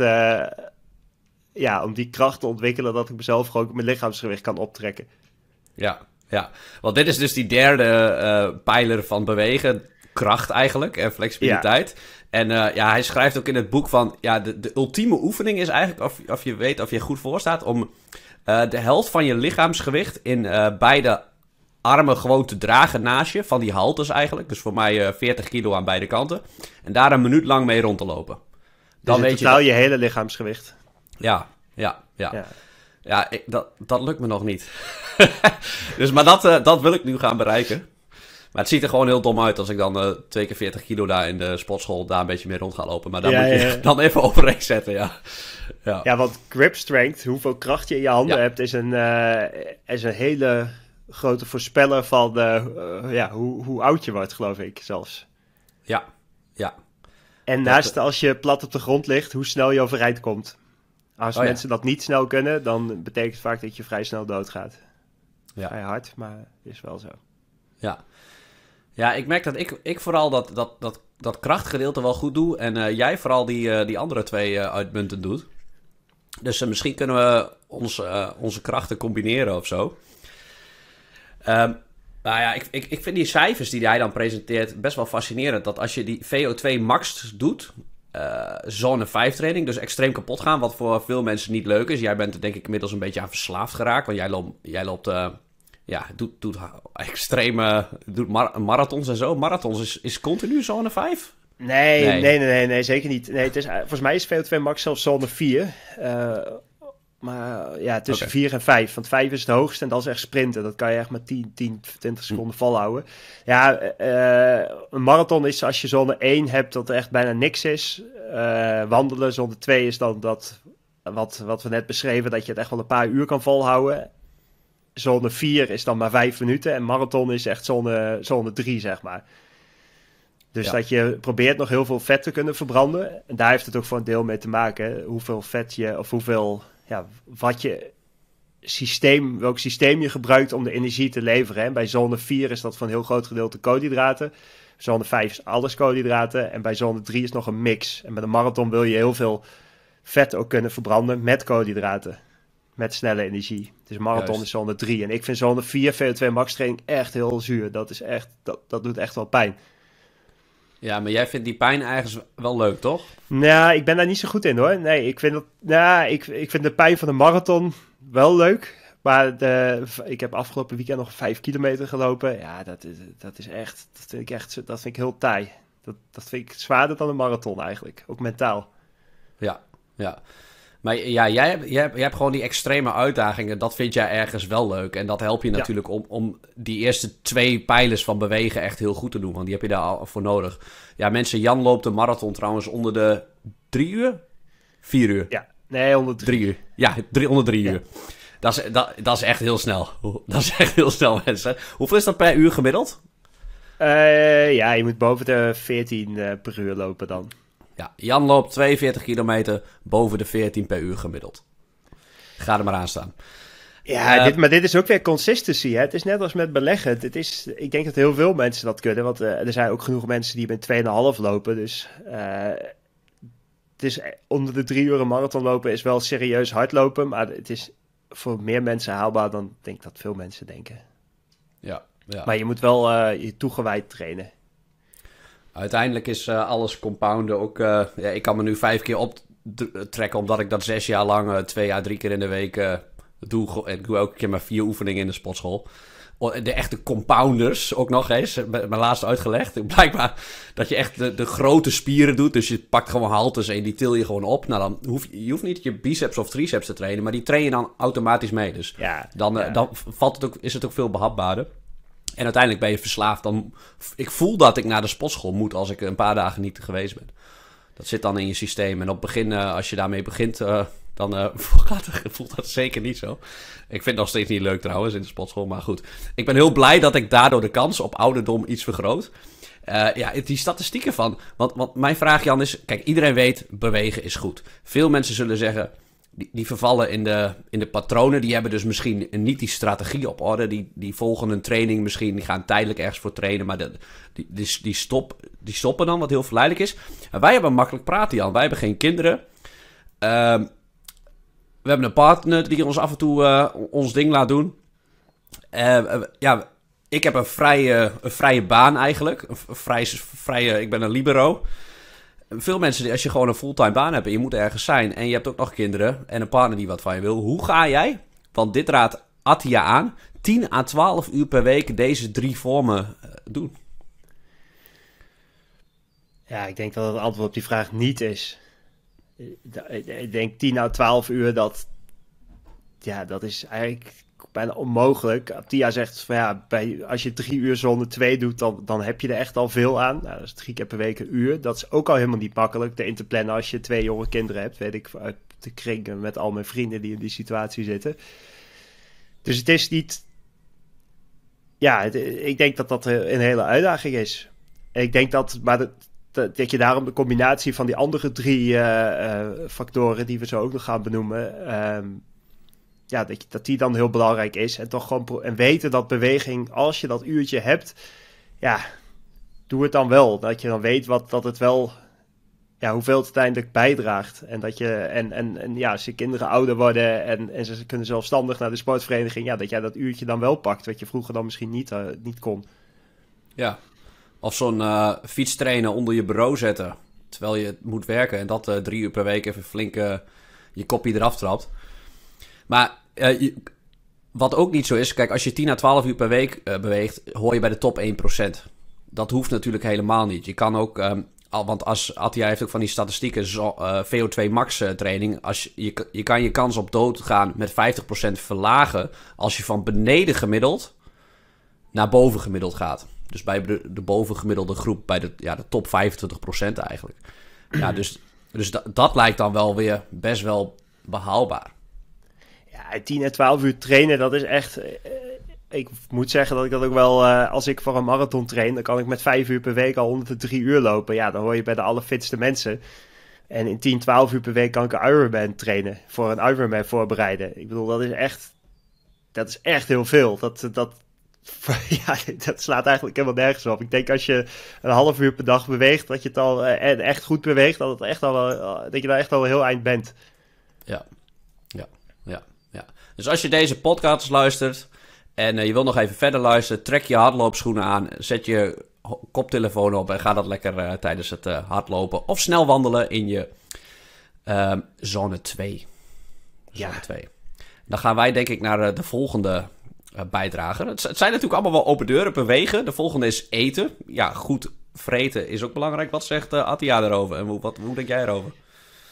ja, om die kracht te ontwikkelen dat ik mezelf gewoon mijn lichaamsgewicht kan optrekken. Ja, ja. Want dit is dus die derde pijler van bewegen kracht eigenlijk en flexibiliteit. En eh, ja, hij schrijft ook in het boek van... Ja, de, de ultieme oefening is eigenlijk of, of je weet of je goed voorstaat om eh, de helft van je lichaamsgewicht in eh, beide armen gewoon te dragen naast je. Van die halters eigenlijk. Dus voor mij 40 kilo aan beide kanten. En daar een minuut lang mee rond te lopen. Dus Dan weet je, dat... je hele lichaamsgewicht. Ja, ja, ja. ja. ja ik, dat, dat lukt me nog niet. dus, maar dat, dat wil ik nu gaan bereiken. Maar het ziet er gewoon heel dom uit als ik dan uh, twee keer 40 kilo daar in de sportschool daar een beetje mee rond ga lopen. Maar daar moet je dan even overheen zetten, ja. ja. ja. want grip strength, hoeveel kracht je in je handen hebt, is een, eh, is een hele grote voorspeller van eh, ja, hoe, hoe oud je wordt, geloof ik zelfs. Ja, ja. En naast als je plat op de grond ligt, hoe snel je overeind komt. Als oh mensen dat niet snel kunnen, dan betekent het vaak dat je vrij snel doodgaat. Ja. Vrij hard, maar is wel zo. Ja. Ja, ik merk dat ik, ik vooral dat, dat, dat, dat krachtgedeelte wel goed doe. En eh, jij vooral die, eh, die andere twee uh, eh, uitmuntend doet. Dus misschien kunnen we ons, onze krachten combineren of zo. Um, nou ja, ik, ik, ik vind die cijfers die hij dan presenteert best wel fascinerend. Dat als je die VO2 max doet, uh, zone 5 training, dus extreem kapot gaan, wat voor veel mensen niet leuk is. Jij bent er denk ik inmiddels een beetje aan verslaafd geraakt, want jij loopt, jij loopt ja, doet, doet extreme doet marathons en zo. Marathons is, is continu zone 5? Nee, nee, nee, nee, zeker niet. Nee, het is, volgens mij is VO2 max zelfs zone 4. Uh, eh, maar ja, tussen okay. 4 en 5. Want 5 is het hoogste en dat is echt sprinten. Dat kan je echt maar 10, 10, 20 seconden volhouden. Ja, uh, een marathon is als je zone 1 hebt dat er echt bijna niks is. Uh, wandelen, zone 2 is dan dat wat, wat we net beschreven, dat je het echt wel een paar uur kan volhouden zone 4 is dan maar 5 minuten en marathon is echt zone, zone 3, zeg maar. Dus dat je probeert nog heel veel vet te kunnen verbranden. En daar heeft het ook voor een deel mee te maken. Hoeveel vet je, of hoeveel, ja, wat je systeem, welk systeem je gebruikt om de energie te leveren. Bij zone 4 is dat van een heel groot gedeelte koolhydraten. Zone 5 is alles koolhydraten. En bij zone 3 is nog een mix. En met een marathon wil je heel veel vet ook kunnen verbranden met koolhydraten met snelle energie. Dus marathon Juist. is zone 3. En ik vind zo'n 4 VO2 max training echt heel zuur. Dat, is echt, dat, dat doet echt wel pijn. Ja, maar jij vindt die pijn eigenlijk wel leuk, toch? Nou, ik ben daar niet zo goed in hoor. Nee, ik vind, dat, nou, ik, ik vind de pijn van de marathon wel leuk. Maar de, ik heb afgelopen weekend nog 5 kilometer gelopen. Ja, dat is, dat is echt. Dat vind ik echt dat vind ik heel taai. Dat, dat vind ik zwaarder dan een marathon eigenlijk. Ook mentaal. Ja, ja. Maar ja, jij hebt, hebt, hebt gewoon die extreme uitdagingen. Dat vind jij ergens wel leuk. En dat helpt je natuurlijk om, om die eerste twee pijlers van bewegen echt heel goed te doen. Want die heb je daar voor nodig. Ja, mensen, Jan loopt de marathon trouwens onder de drie uur? Vier uur? Ja, nee, onder drie, uur. Ja, drie, onder drie uur. Dat is, dat, dat is echt heel snel. Dat is echt heel snel, mensen. Hoeveel is dat per uur gemiddeld? Eh, ja, je moet boven de 14 eh, per uur lopen dan. Ja, Jan loopt 42 kilometer boven de 14 per uur gemiddeld. Ga er maar aan staan. Ja, eh, dit, maar dit is ook weer consistency. Hè? Het is net als met beleggen. Het is, ik denk dat heel veel mensen dat kunnen. Want eh, er zijn ook genoeg mensen die met 2,5 lopen. Dus het eh, is, dus, onder de drie uur een marathon lopen is wel serieus hardlopen. Maar het is voor meer mensen haalbaar dan denk dat veel mensen denken. Ja, ja. Maar je moet wel je toegewijd trainen. Uiteindelijk is eh, alles compounden ook... Eh, ja, ik kan me nu vijf keer optrekken, omdat ik dat zes jaar lang eh, twee à drie keer in de week doe. Ik doe elke keer maar vier oefeningen in de sportschool de echte compounders ook nog eens. Mijn laatste uitgelegd. Blijkbaar dat je echt de, grote spieren doet. Dus je pakt gewoon haltes en die til je gewoon op. Nou, dan hoef je, je hoeft niet je biceps of triceps te trainen. Maar die train je dan automatisch mee. Dus dan, dan valt het ook, is het ook veel behapbaarder. En uiteindelijk ben je verslaafd. Dan, ik voel dat ik naar de sportschool moet als ik een paar dagen niet geweest ben. Dat zit dan in je systeem. En op het begin, eh, als je daarmee begint, uh, dan uh, voelt dat zeker niet zo. Ik vind het nog steeds niet leuk trouwens in de sportschool. Maar goed, ik ben heel blij dat ik daardoor de kans op ouderdom iets vergroot. ja, die statistieken van. Want, want mijn vraag, Jan, is: kijk, iedereen weet bewegen is goed. Veel mensen zullen zeggen: die, die, vervallen in de, in de patronen. Die hebben dus misschien niet die strategie op orde. Die, die volgen een training misschien. Die gaan tijdelijk ergens voor trainen. Maar de, die, die, stop, die stoppen dan, wat heel verleidelijk is. wij hebben makkelijk praten, Jan. Wij hebben geen kinderen. Ehm, we hebben een partner die ons af en toe eh, ons ding laat doen. Ehm, eh, ja, ik heb een vrije, een vrije baan eigenlijk. Een vrije, vrije, ik ben een libero veel mensen, als je gewoon een fulltime baan hebt en je moet ergens zijn en je hebt ook nog kinderen en een partner die wat van je wil, hoe ga jij, want dit raadt atia aan, 10 à 12 uur per week deze drie vormen eh, doen? Ja, ik denk dat het antwoord op die vraag niet is. Eh, ik denk 10 à 12 uur, dat, ja, dat is eigenlijk bijna onmogelijk. Tia zegt van ja, bij, als je drie uur zonder twee doet, dan, dan heb je er echt al veel aan. Nou, dat is drie keer per week een uur. Dat is ook al helemaal niet makkelijk te in te plannen als je twee jonge kinderen hebt. Weet ik uit de kringen met al mijn vrienden die in die situatie zitten. Dus het is niet. Ja, ik denk dat dat een hele uitdaging is. ik denk dat. Maar dat, dat, je daarom de combinatie van die andere drie eh, eh, factoren die we zo ook nog gaan benoemen. Ehm, ja, dat, dat die dan heel belangrijk is. En toch gewoon en weten dat beweging, als je dat uurtje hebt, ja, doe het dan wel. Dat je dan weet wat, dat het wel, ja, hoeveel het uiteindelijk bijdraagt. En dat je, en, en, en ja, als je kinderen ouder worden en, en ze kunnen zelfstandig naar de sportvereniging, ja, dat jij dat uurtje dan wel pakt, wat je vroeger dan misschien niet, eh, niet kon. Ja, of zo'n uh, fietstrainer onder je bureau zetten, terwijl je moet werken en dat eh, drie uur per week even flink je kopje eraf trapt. Maar eh, wat ook niet zo is, kijk, als je 10 à 12 uur per week eh, beweegt, hoor je bij de top 1%. Dat hoeft natuurlijk helemaal niet. Je kan ook, ehm, al, want als Attia heeft ook van die statistieken, eh, VO2 max training. Als je, je, je, kan je kans op dood gaan met 50% verlagen als je van beneden gemiddeld naar boven gemiddeld gaat. Dus bij de, de bovengemiddelde groep, bij de, ja, de top 25% eigenlijk. Ja, dus, dus dat lijkt dan wel weer best wel behaalbaar. 10 en 12 uur trainen, dat is echt. Eh, ik moet zeggen dat ik dat ook wel, eh, als ik voor een marathon train, dan kan ik met 5 uur per week al 103 uur lopen. Ja, dan hoor je bij de allerfitste mensen. En in 10, 12 uur per week kan ik een Ironman trainen, voor een Ironman voorbereiden. Ik bedoel, dat is echt, dat is echt heel veel. Dat, dat, ja, dat slaat eigenlijk helemaal nergens op. Ik denk als je een half uur per dag beweegt, dat je het al eh, en echt goed beweegt, dat, het echt al, dat je daar echt al heel eind bent. Ja, dus als je deze podcast luistert en eh, je wil nog even verder luisteren, trek je hardloopschoenen aan, zet je koptelefoon op en ga dat lekker eh, tijdens het eh, hardlopen of snel wandelen in je ehm, zone 2. Zone ja. 2. Dan gaan wij denk ik naar de volgende bijdrager. Het, zijn natuurlijk allemaal wel open deuren, bewegen. De volgende is eten. Ja, goed vreten is ook belangrijk. Wat zegt Attia daarover en wat, hoe denk jij erover?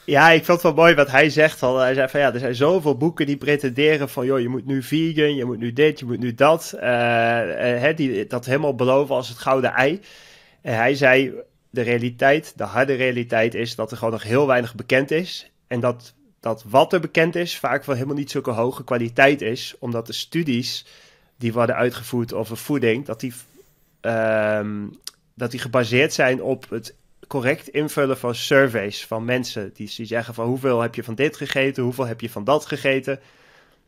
Ja, ik vond het wel mooi wat hij zegt. Al. Hij zei van ja, er zijn zoveel boeken die pretenderen van joh, je moet nu vegan, je moet nu dit, je moet nu dat. Uh, die dat helemaal beloven als het gouden ei. En hij zei, de realiteit, de harde realiteit is dat er gewoon nog heel weinig bekend is. En dat, dat wat er bekend is vaak wel helemaal niet zulke hoge kwaliteit is. Omdat de studies die worden uitgevoerd over voeding, dat die, ehm, dat die gebaseerd zijn op het correct invullen van surveys van mensen. Die, zeggen van hoeveel heb je van dit gegeten, hoeveel heb je van dat gegeten.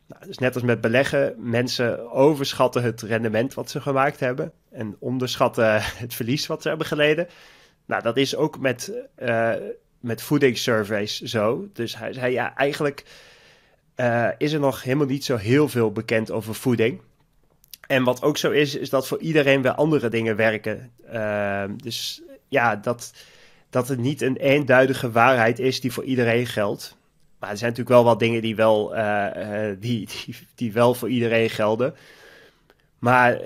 Nou, dus net als met beleggen, mensen overschatten het rendement wat ze gemaakt hebben en onderschatten het verlies wat ze hebben geleden. Nou, dat is ook met, uh, met voedingssurveys zo. Dus hij zei ja, eigenlijk eh, is er nog helemaal niet zo heel veel bekend over voeding. En wat ook zo is, is dat voor iedereen weer andere dingen werken. Eh, dus ja, dat, dat het niet een eenduidige waarheid is die voor iedereen geldt. Maar er zijn natuurlijk wel wat dingen die wel, eh, eh, die, die, die, wel voor iedereen gelden. Maar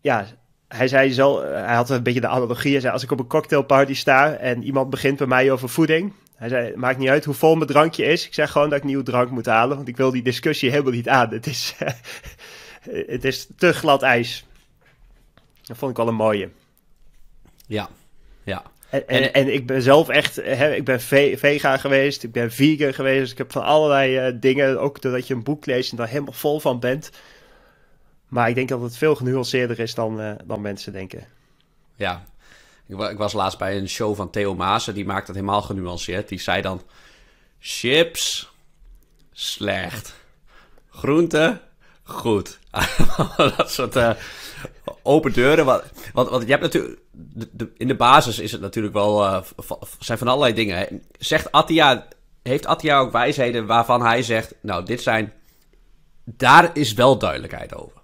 ja, hij zei zo, eh, hij had een beetje de analogie. Hij zei, als ik op een cocktailparty sta en iemand begint bij mij over voeding. Hij zei, maakt niet uit hoe vol mijn drankje is. Ik zeg gewoon dat ik nieuw drank moet halen, want ik wil die discussie helemaal niet aan. Het is, het is te glad ijs. Dat vond ik wel een mooie. Ja, ja. En, en, ik ben zelf echt, hè, ik ben ve vega geweest, ik ben vegan geweest, ik heb van allerlei eh, dingen, ook doordat je een boek leest en daar helemaal vol van bent. Maar ik denk dat het veel genuanceerder is dan, eh, dan mensen denken. Ja, ik, ik, was laatst bij een show van Theo Maassen, die maakt dat helemaal genuanceerd. Die zei dan, chips, slecht, groenten goed. dat soort eh, open deuren, want, want, want je hebt natuurlijk in de basis is het natuurlijk wel, eh, zijn van allerlei dingen. Zegt Atia heeft Attia ook wijsheden waarvan hij zegt, nou dit zijn, daar is wel duidelijkheid over.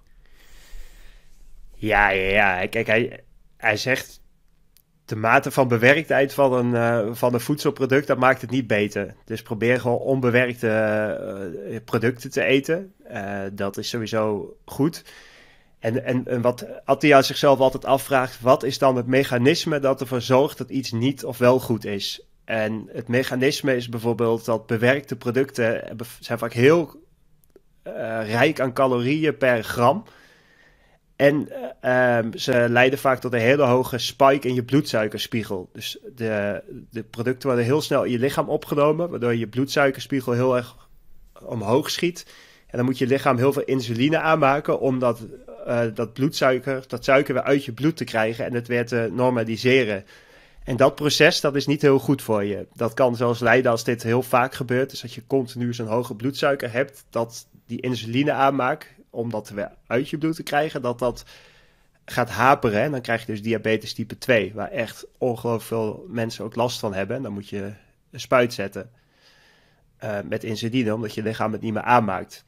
Ja, ja, ja. Kijk, hij, hij zegt de mate van bewerktheid van een, eh, van een voedselproduct, dat maakt het niet beter. Dus probeer gewoon onbewerkte eh, producten te eten. dat is sowieso goed. En, en, en wat Attia zichzelf altijd afvraagt, wat is dan het mechanisme dat ervoor zorgt dat iets niet of wel goed is? En het mechanisme is bijvoorbeeld dat bewerkte producten zijn vaak heel eh, rijk aan calorieën per gram. En eh, ehm, ze leiden vaak tot een hele hoge spike in je bloedsuikerspiegel. Dus de, de producten worden heel snel in je lichaam opgenomen, waardoor je bloedsuikerspiegel heel erg omhoog schiet. En dan moet je lichaam heel veel insuline aanmaken omdat eh, dat bloedsuiker, dat suiker weer uit je bloed te krijgen en het weer te normaliseren. En dat proces, dat is niet heel goed voor je. Dat kan zelfs leiden als dit heel vaak gebeurt, dus dat je continu zo'n hoge bloedsuiker hebt, dat die insuline aanmaakt, om dat weer uit je bloed te krijgen, dat dat gaat haperen. En dan krijg je dus diabetes type 2, waar echt ongelooflijk veel mensen ook last van hebben. En dan moet je een spuit zetten eh, met insuline, omdat je lichaam het niet meer aanmaakt.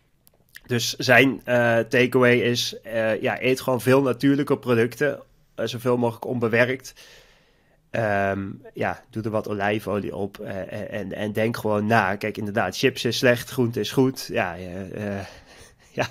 Dus zijn eh, takeaway is, eh, ja, eet gewoon veel natuurlijke producten, eh, zoveel mogelijk onbewerkt. Ehm, ja, doe er wat olijfolie op en, en, en, denk gewoon na. Kijk, inderdaad, chips is slecht, groente is goed. Ja, ja,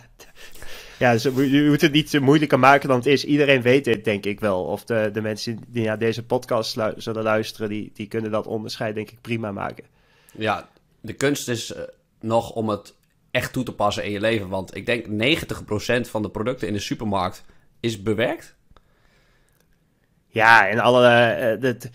ja, je moet het niet te moeilijker maken dan het is. Iedereen weet dit, denk ik wel. Of de, de mensen die naar deze podcast zullen luisteren, die, die kunnen dat onderscheid, denk ik, prima maken. Ja, de kunst is nog om het echt toe te passen in je leven. Want ik denk 90% van de producten in de supermarkt is bewerkt. Ja, en alle. Uh, dat,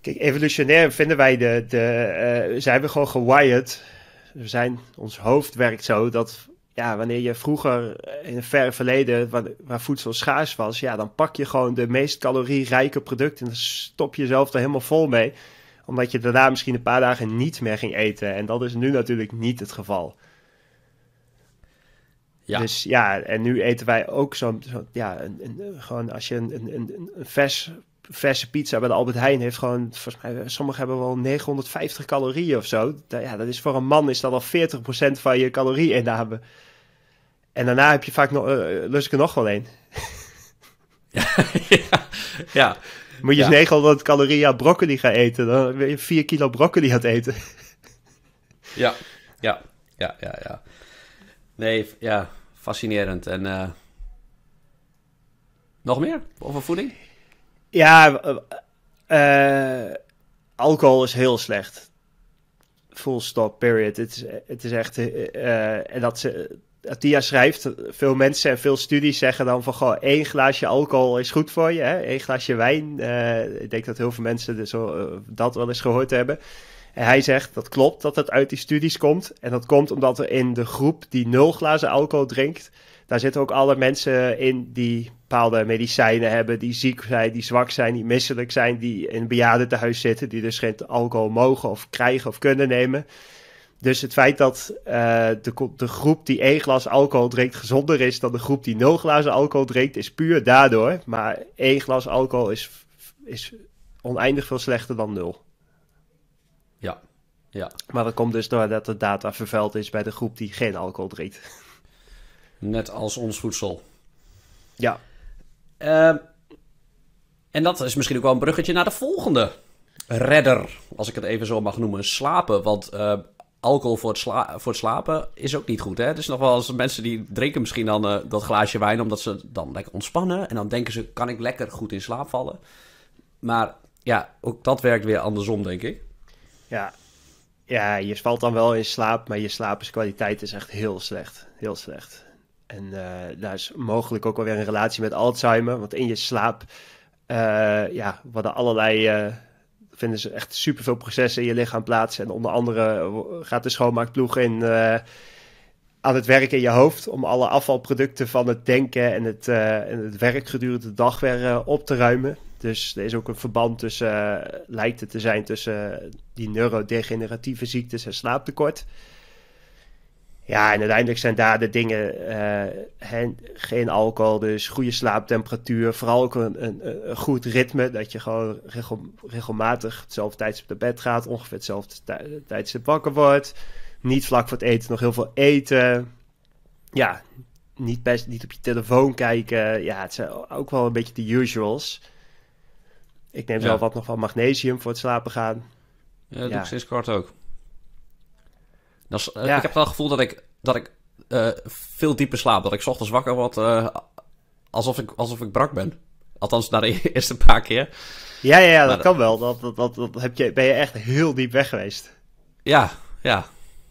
kijk, evolutionair vinden wij de. de eh, zijn we gewoon gewired. We zijn, ons hoofd werkt zo dat. Ja, wanneer je vroeger in het verre verleden, waar, waar voedsel schaars was, ja, dan pak je gewoon de meest calorierijke producten en dan stop jezelf er helemaal vol mee. Omdat je daarna misschien een paar dagen niet meer ging eten. En dat is nu natuurlijk niet het geval. Dus ja, en nu eten wij ook zo'n, zo, ja, een, een, gewoon als je een, een, een, verse pizza bij de Albert Heijn heeft gewoon, volgens mij, sommigen hebben wel 950 calorieën of zo. Ja, dat is voor een man is dat al 40% van je calorie En daarna heb je vaak nog, uh, lust ik er nog wel een. ja, ja, Moet je 900 calorieën aan broccoli gaan eten, dan ben je 4 kilo broccoli aan het eten. ja, ja, ja, ja. ja. Nee, ja, fascinerend. En eh, nog meer over voeding? Ja, eh, eh, alcohol is heel slecht. Full stop, period. Het is, het is echt... Uh, en dat ze... Atia schrijft, veel mensen en veel studies zeggen dan van... Goh, één glaasje alcohol is goed voor je, hè? Eén glaasje wijn. ik denk dat heel veel mensen dus, dat wel eens gehoord hebben. En hij zegt dat klopt dat het uit die studies komt. En dat komt omdat er in de groep die nul glazen alcohol drinkt, daar zitten ook alle mensen in die bepaalde medicijnen hebben, die ziek zijn, die zwak zijn, die misselijk zijn, die in een bejaardentehuis zitten, die dus geen alcohol mogen of krijgen of kunnen nemen. Dus het feit dat eh, de, de, groep die één glas alcohol drinkt gezonder is dan de groep die nul glazen alcohol drinkt, is puur daardoor. Maar één glas alcohol is, is oneindig veel slechter dan nul. Ja. Maar dat komt dus doordat de data vervuild is bij de groep die geen alcohol drinkt. Net als ons voedsel. Ja. Ehm, en dat is misschien ook wel een bruggetje naar de volgende redder, als ik het even zo mag noemen, slapen. Want eh, alcohol voor het, voor het slapen is ook niet goed. Hè? is nog wel als mensen die drinken misschien dan eh, dat glaasje wijn omdat ze dan lekker ontspannen. En dan denken ze, kan ik lekker goed in slaap vallen? Maar ja, ook dat werkt weer andersom, denk ik. Ja, ja, je valt dan wel in slaap, maar je slaapkwaliteit is echt heel slecht. Heel slecht. En eh, daar is mogelijk ook wel weer een relatie met Alzheimer. Want in je slaap eh, ja, worden allerlei. Eh, vinden ze echt superveel processen in je lichaam plaats. En onder andere gaat de schoonmaakploeg in. aan het werk in je hoofd om alle afvalproducten van het denken en het, en het werk gedurende de dag weer op te ruimen. Dus er is ook een verband tussen, eh, lijkt het te zijn, tussen die neurodegeneratieve ziektes en slaaptekort. Ja, en uiteindelijk zijn daar de dingen, eh, geen alcohol, dus goede slaaptemperatuur, vooral ook een, een, een goed ritme, dat je gewoon regelmatig hetzelfde tijdstip de bed gaat, ongeveer hetzelfde tijdstip wakker wordt, niet vlak voor het eten nog heel veel eten, ja, niet, best, niet op je telefoon kijken, ja, het zijn ook wel een beetje de usuals. Ik neem ja. wel wat nog van magnesium voor het slapen gaan. Ja, dat doe ik sinds kort ook. Dat eh, Ik heb wel het gevoel dat ik, dat ik eh, veel dieper slaap. Dat ik ochtends wakker word eh, alsof, ik, alsof ik brak ben. Althans, na de eerste paar keer. Ja, ja, dat kan wel. Dat, dat, dat, dat, heb je, ben je echt heel diep weg geweest. Ja, ja.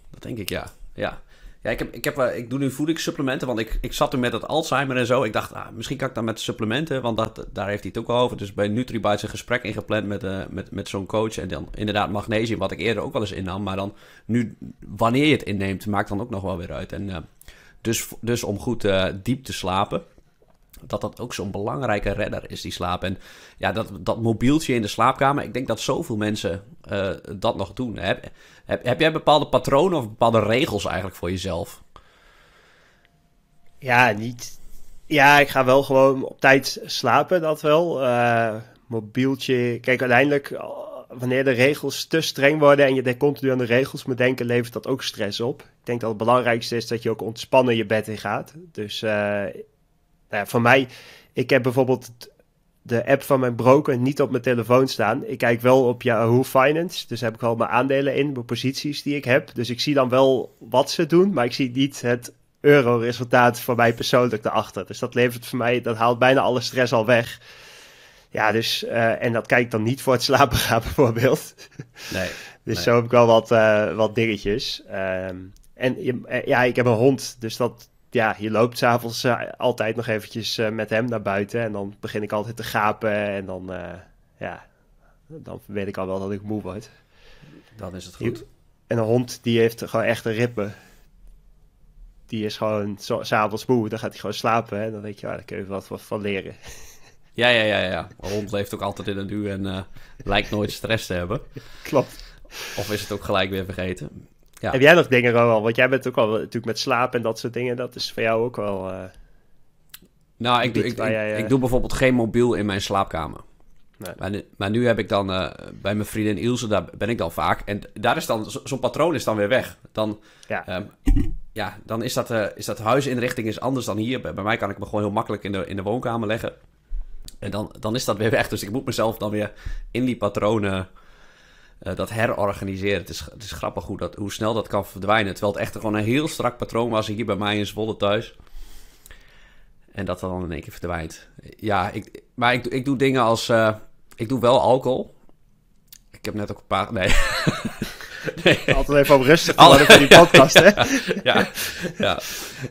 Dat denk ik, ja. ja. Ja, ik, heb, ik, heb, ik doe nu voedingssupplementen, want ik, ik zat er met dat Alzheimer en zo. Ik dacht, ah, misschien kan ik dan met supplementen, want dat, daar heeft hij het ook al over. Dus bij NutriBytes een gesprek ingepland met, eh, met, met zo'n coach. En dan inderdaad magnesium, wat ik eerder ook wel eens innam. Maar dan nu, wanneer je het inneemt, maakt dan ook nog wel weer uit. En, eh, dus, dus om goed eh, diep te slapen dat dat ook zo'n belangrijke redder is, die slaap. En ja, dat, dat mobieltje in de slaapkamer, ik denk dat zoveel mensen eh, dat nog doen. Heb, heb, heb jij bepaalde patronen of bepaalde regels eigenlijk voor jezelf? Ja, niet. Ja, ik ga wel gewoon op tijd slapen, dat wel. Eh, mobieltje. Kijk, uiteindelijk, eh, wanneer de regels te streng worden en je denkt continu aan de regels moet denken, levert dat ook stress op. Ik denk dat het belangrijkste is dat je ook ontspannen je bed in gaat. Dus nou voor mij, ik heb bijvoorbeeld de app van mijn broker niet op mijn telefoon staan. Ik kijk wel op Yahoo Finance. Dus heb ik al mijn aandelen in, mijn posities die ik heb. Dus ik zie dan wel wat ze doen, maar ik zie niet het euro-resultaat voor mij persoonlijk erachter. Dus dat levert voor mij, dat haalt bijna alle stress al weg. Ja, dus, eh, en dat kijk ik dan niet voor het slapen gaan bijvoorbeeld. Nee. dus zo heb ik wel wat, eh, wat dingetjes. Ehm, en eh, ja, ik heb een hond, dus dat, ja, je loopt s'avonds avonds eh, altijd nog eventjes eh, met hem naar buiten. En dan begin ik altijd te gapen. En dan, eh, ja, dan weet ik al wel dat ik moe word. Dan is het goed. En een hond die heeft gewoon echt een rippen. Die is gewoon s'avonds moe. Dan gaat hij gewoon slapen. En dan denk je, ja, ah, daar kun je wat van leren. Ja, ja, ja, ja. Een hond leeft ook altijd in een nu en lijkt nooit stress te hebben. Klopt. Of is het ook gelijk weer vergeten. Heb jij nog dingen, Roland? Want jij bent ook al natuurlijk met slaap en dat soort dingen. Dat is voor jou ook wel. Eh, nou, ik doe, ik, ik, eh, doe bijvoorbeeld geen mobiel in mijn slaapkamer. Nee. Maar, nu, heb ik dan eh, bij mijn vriendin Ilse, daar ben ik dan vaak. En daar is dan, zo'n patroon is dan weer weg. Dan, ja. Ehm, ja, dan is dat, is dat huisinrichting is anders dan hier. Bij, bij, mij kan ik me gewoon heel makkelijk in de, in de woonkamer leggen. En dan, dan is dat weer weg. Dus ik moet mezelf dan weer in die patronen eh, dat herorganiseren. Het is, het is grappig hoe, dat, hoe snel dat kan verdwijnen. Terwijl het echt gewoon een heel strak patroon was hier bij mij in Zwolle thuis. En dat dan in één keer verdwijnt. Ja, ik, maar ik, ik doe dingen als... Eh, ik doe wel alcohol. Ik heb net ook een paar... Nee. Altijd even op rustig Alle van voor die podcast, hè? Ja, ja.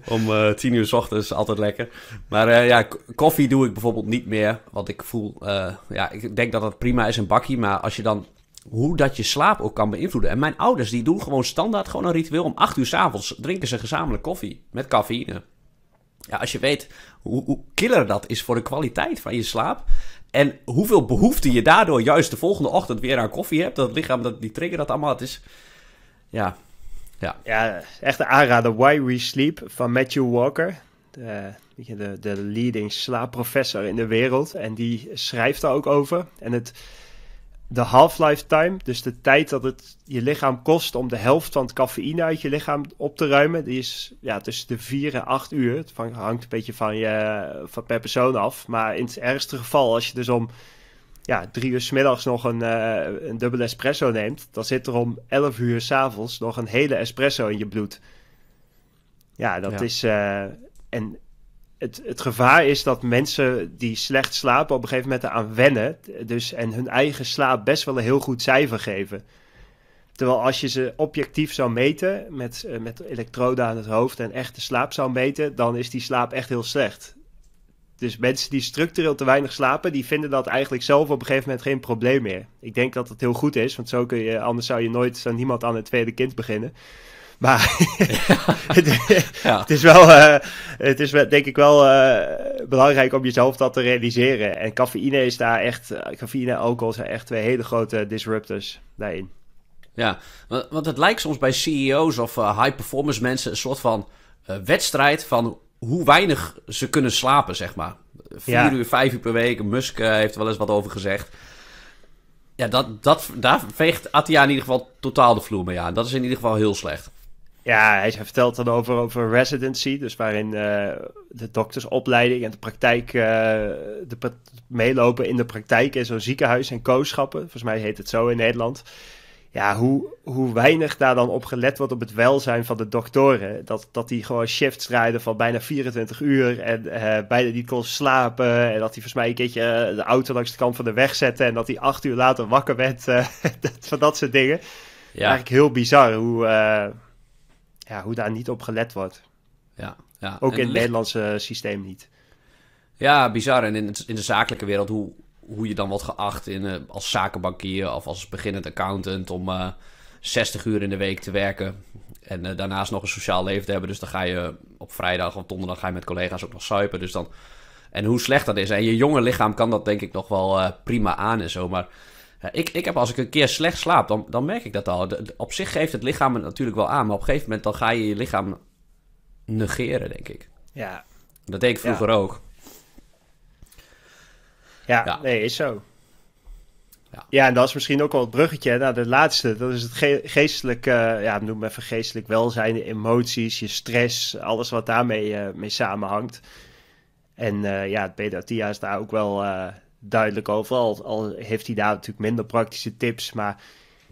om uh, tien uur s ochtends altijd lekker. Maar ja, koffie doe ik bijvoorbeeld niet meer. Want ik voel... ja, ik denk dat dat prima is, een bakkie. Maar als je dan hoe dat je slaap ook kan beïnvloeden. En mijn ouders die doen gewoon standaard gewoon een ritueel. Om 8 uur s'avonds drinken ze gezamenlijk koffie met cafeïne. Ja, als je weet hoe, killer dat is voor de kwaliteit van je slaap. En hoeveel behoefte je daardoor juist de volgende ochtend weer aan koffie hebt. Dat lichaam, dat, die trigger dat allemaal. Het is, ja, ja. ja, echt een aanrader. Why We Sleep van Matthew Walker. De, de, de leading slaapprofessor in de wereld. En die schrijft daar ook over. En het de half-life time, dus de tijd dat het je lichaam kost om de helft van het cafeïne uit je lichaam op te ruimen, die is ja, tussen de 4 en 8 uur. Het hangt een beetje van je, van per persoon af. Maar in het ergste geval, als je dus om ja, drie uur s middags nog een, eh, een dubbele espresso neemt, dan zit er om 11 uur s'avonds nog een hele espresso in je bloed. Ja, dat is. Eh, en het, het gevaar is dat mensen die slecht slapen op een gegeven moment eraan wennen. Dus, en hun eigen slaap best wel een heel goed cijfer geven. Terwijl als je ze objectief zou meten met, eh, met elektroden aan het hoofd en echte slaap zou meten, dan is die slaap echt heel slecht. Dus mensen die structureel te weinig slapen, die vinden dat eigenlijk zelf op een gegeven moment geen probleem meer. Ik denk dat dat heel goed is, want zo kun je, anders zou je nooit aan niemand aan het tweede kind beginnen. Maar het, is wel, eh, het is denk ik wel eh, belangrijk om jezelf dat te realiseren. En cafeïne is daar echt, eh, cafeïne en alcohol zijn echt twee hele grote disruptors daarin. Ja, want het lijkt soms bij CEO's of high-performance mensen een soort van wedstrijd van hoe weinig ze kunnen slapen, zeg maar. Vier uur, vijf uur per week. Musk heeft er wel eens wat over gezegd. Ja, dat, dat, daar veegt Atia in ieder geval totaal de vloer mee aan. Dat is in ieder geval heel slecht. Ja, hij vertelt dan over, over residency, dus waarin uh, de doktersopleiding en de praktijk eh, de meelopen in de praktijk in zo'n ziekenhuis en kooschappen. Volgens mij heet het zo in Nederland. Ja, hoe, hoe weinig daar dan op gelet wordt op het welzijn van de doktoren. Dat, dat die gewoon shifts rijden van bijna 24 uur en uh, bijna niet kon slapen. En dat hij volgens mij een keertje de auto langs de kant van de weg zette en dat hij acht uur later wakker werd. van dat soort dingen. Ja. Eigenlijk heel bizar hoe ja, hoe daar niet op gelet wordt. Ja, ja. Ook in het Nederlandse eh, systeem niet. Ja, bizar. En in, in de zakelijke wereld, hoe, hoe je dan wordt geacht in, eh, als zakenbankier of als beginnend accountant om uh, eh, 60 uur in de week te werken. En daarnaast nog een sociaal leven te hebben. Dus dan ga je op vrijdag of donderdag ga je met collega's ook nog suipen. Dus dan, en hoe slecht dat is. En je jonge lichaam kan dat denk ik nog wel prima aan en zo. Maar ik, ik heb als ik een keer slecht slaap, dan, dan merk ik dat al. op zich geeft het lichaam het natuurlijk wel aan, maar op een gegeven moment dan ga je je lichaam negeren, denk ik. Ja. Dat deed ik vroeger ook. Ja, nee, is zo. Ja. ja. en dat is misschien ook wel het bruggetje naar de laatste. Dat is het ge geestelijk, eh, ja, noem even geestelijk welzijn, emoties, je stress, alles wat daarmee uh, mee samenhangt. En eh, ja, het Pedatia is daar ook wel duidelijk over. Al, heeft hij daar natuurlijk minder praktische tips. Maar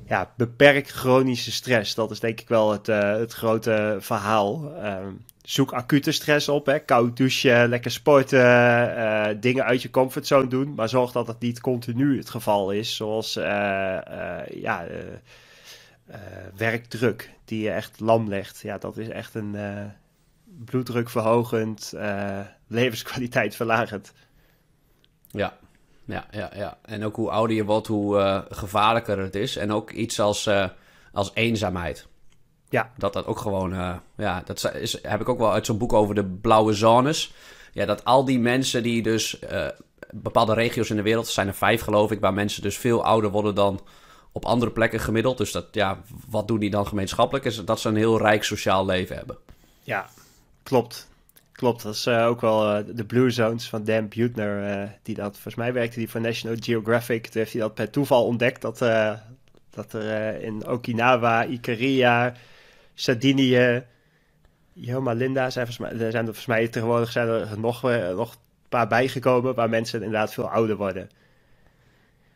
ja, beperk chronische stress. Dat is denk ik wel het, eh, het grote verhaal. Ehm, zoek acute stress op. Hè. Koud douchen, lekker sporten, eh, dingen uit je comfortzone doen. Maar zorg dat het niet continu het geval is. Zoals eh, ja, werkdruk die je echt lam legt. Ja, dat is echt een bloeddruk verhogend, levenskwaliteit verlagend. Ja, ja, ja, ja. En ook hoe ouder je wordt, hoe eh, gevaarlijker het is. En ook iets als, eh, als eenzaamheid. Ja. Dat dat ook gewoon, eh, ja, dat is, heb ik ook wel uit zo'n boek over de blauwe zones. Ja, dat al die mensen die dus, bepaalde regio's in de wereld, zijn er vijf geloof ik, waar mensen dus veel ouder worden dan op andere plekken gemiddeld. Dus dat, ja, wat doen die dan gemeenschappelijk? Is dat ze een heel rijk sociaal leven hebben. Ja, klopt. Klopt, dat is eh, ook wel eh, de Blue Zones van Dan Buettner. Eh, die dat, volgens mij werkte die voor National Geographic. Toen heeft hij dat per toeval ontdekt dat, dat er in Okinawa, Ikaria, Sardinië, Joma Linda zijn volgens mij, er zijn er volgens mij tegenwoordig zijn er nog, nog een paar bijgekomen waar mensen inderdaad veel ouder worden.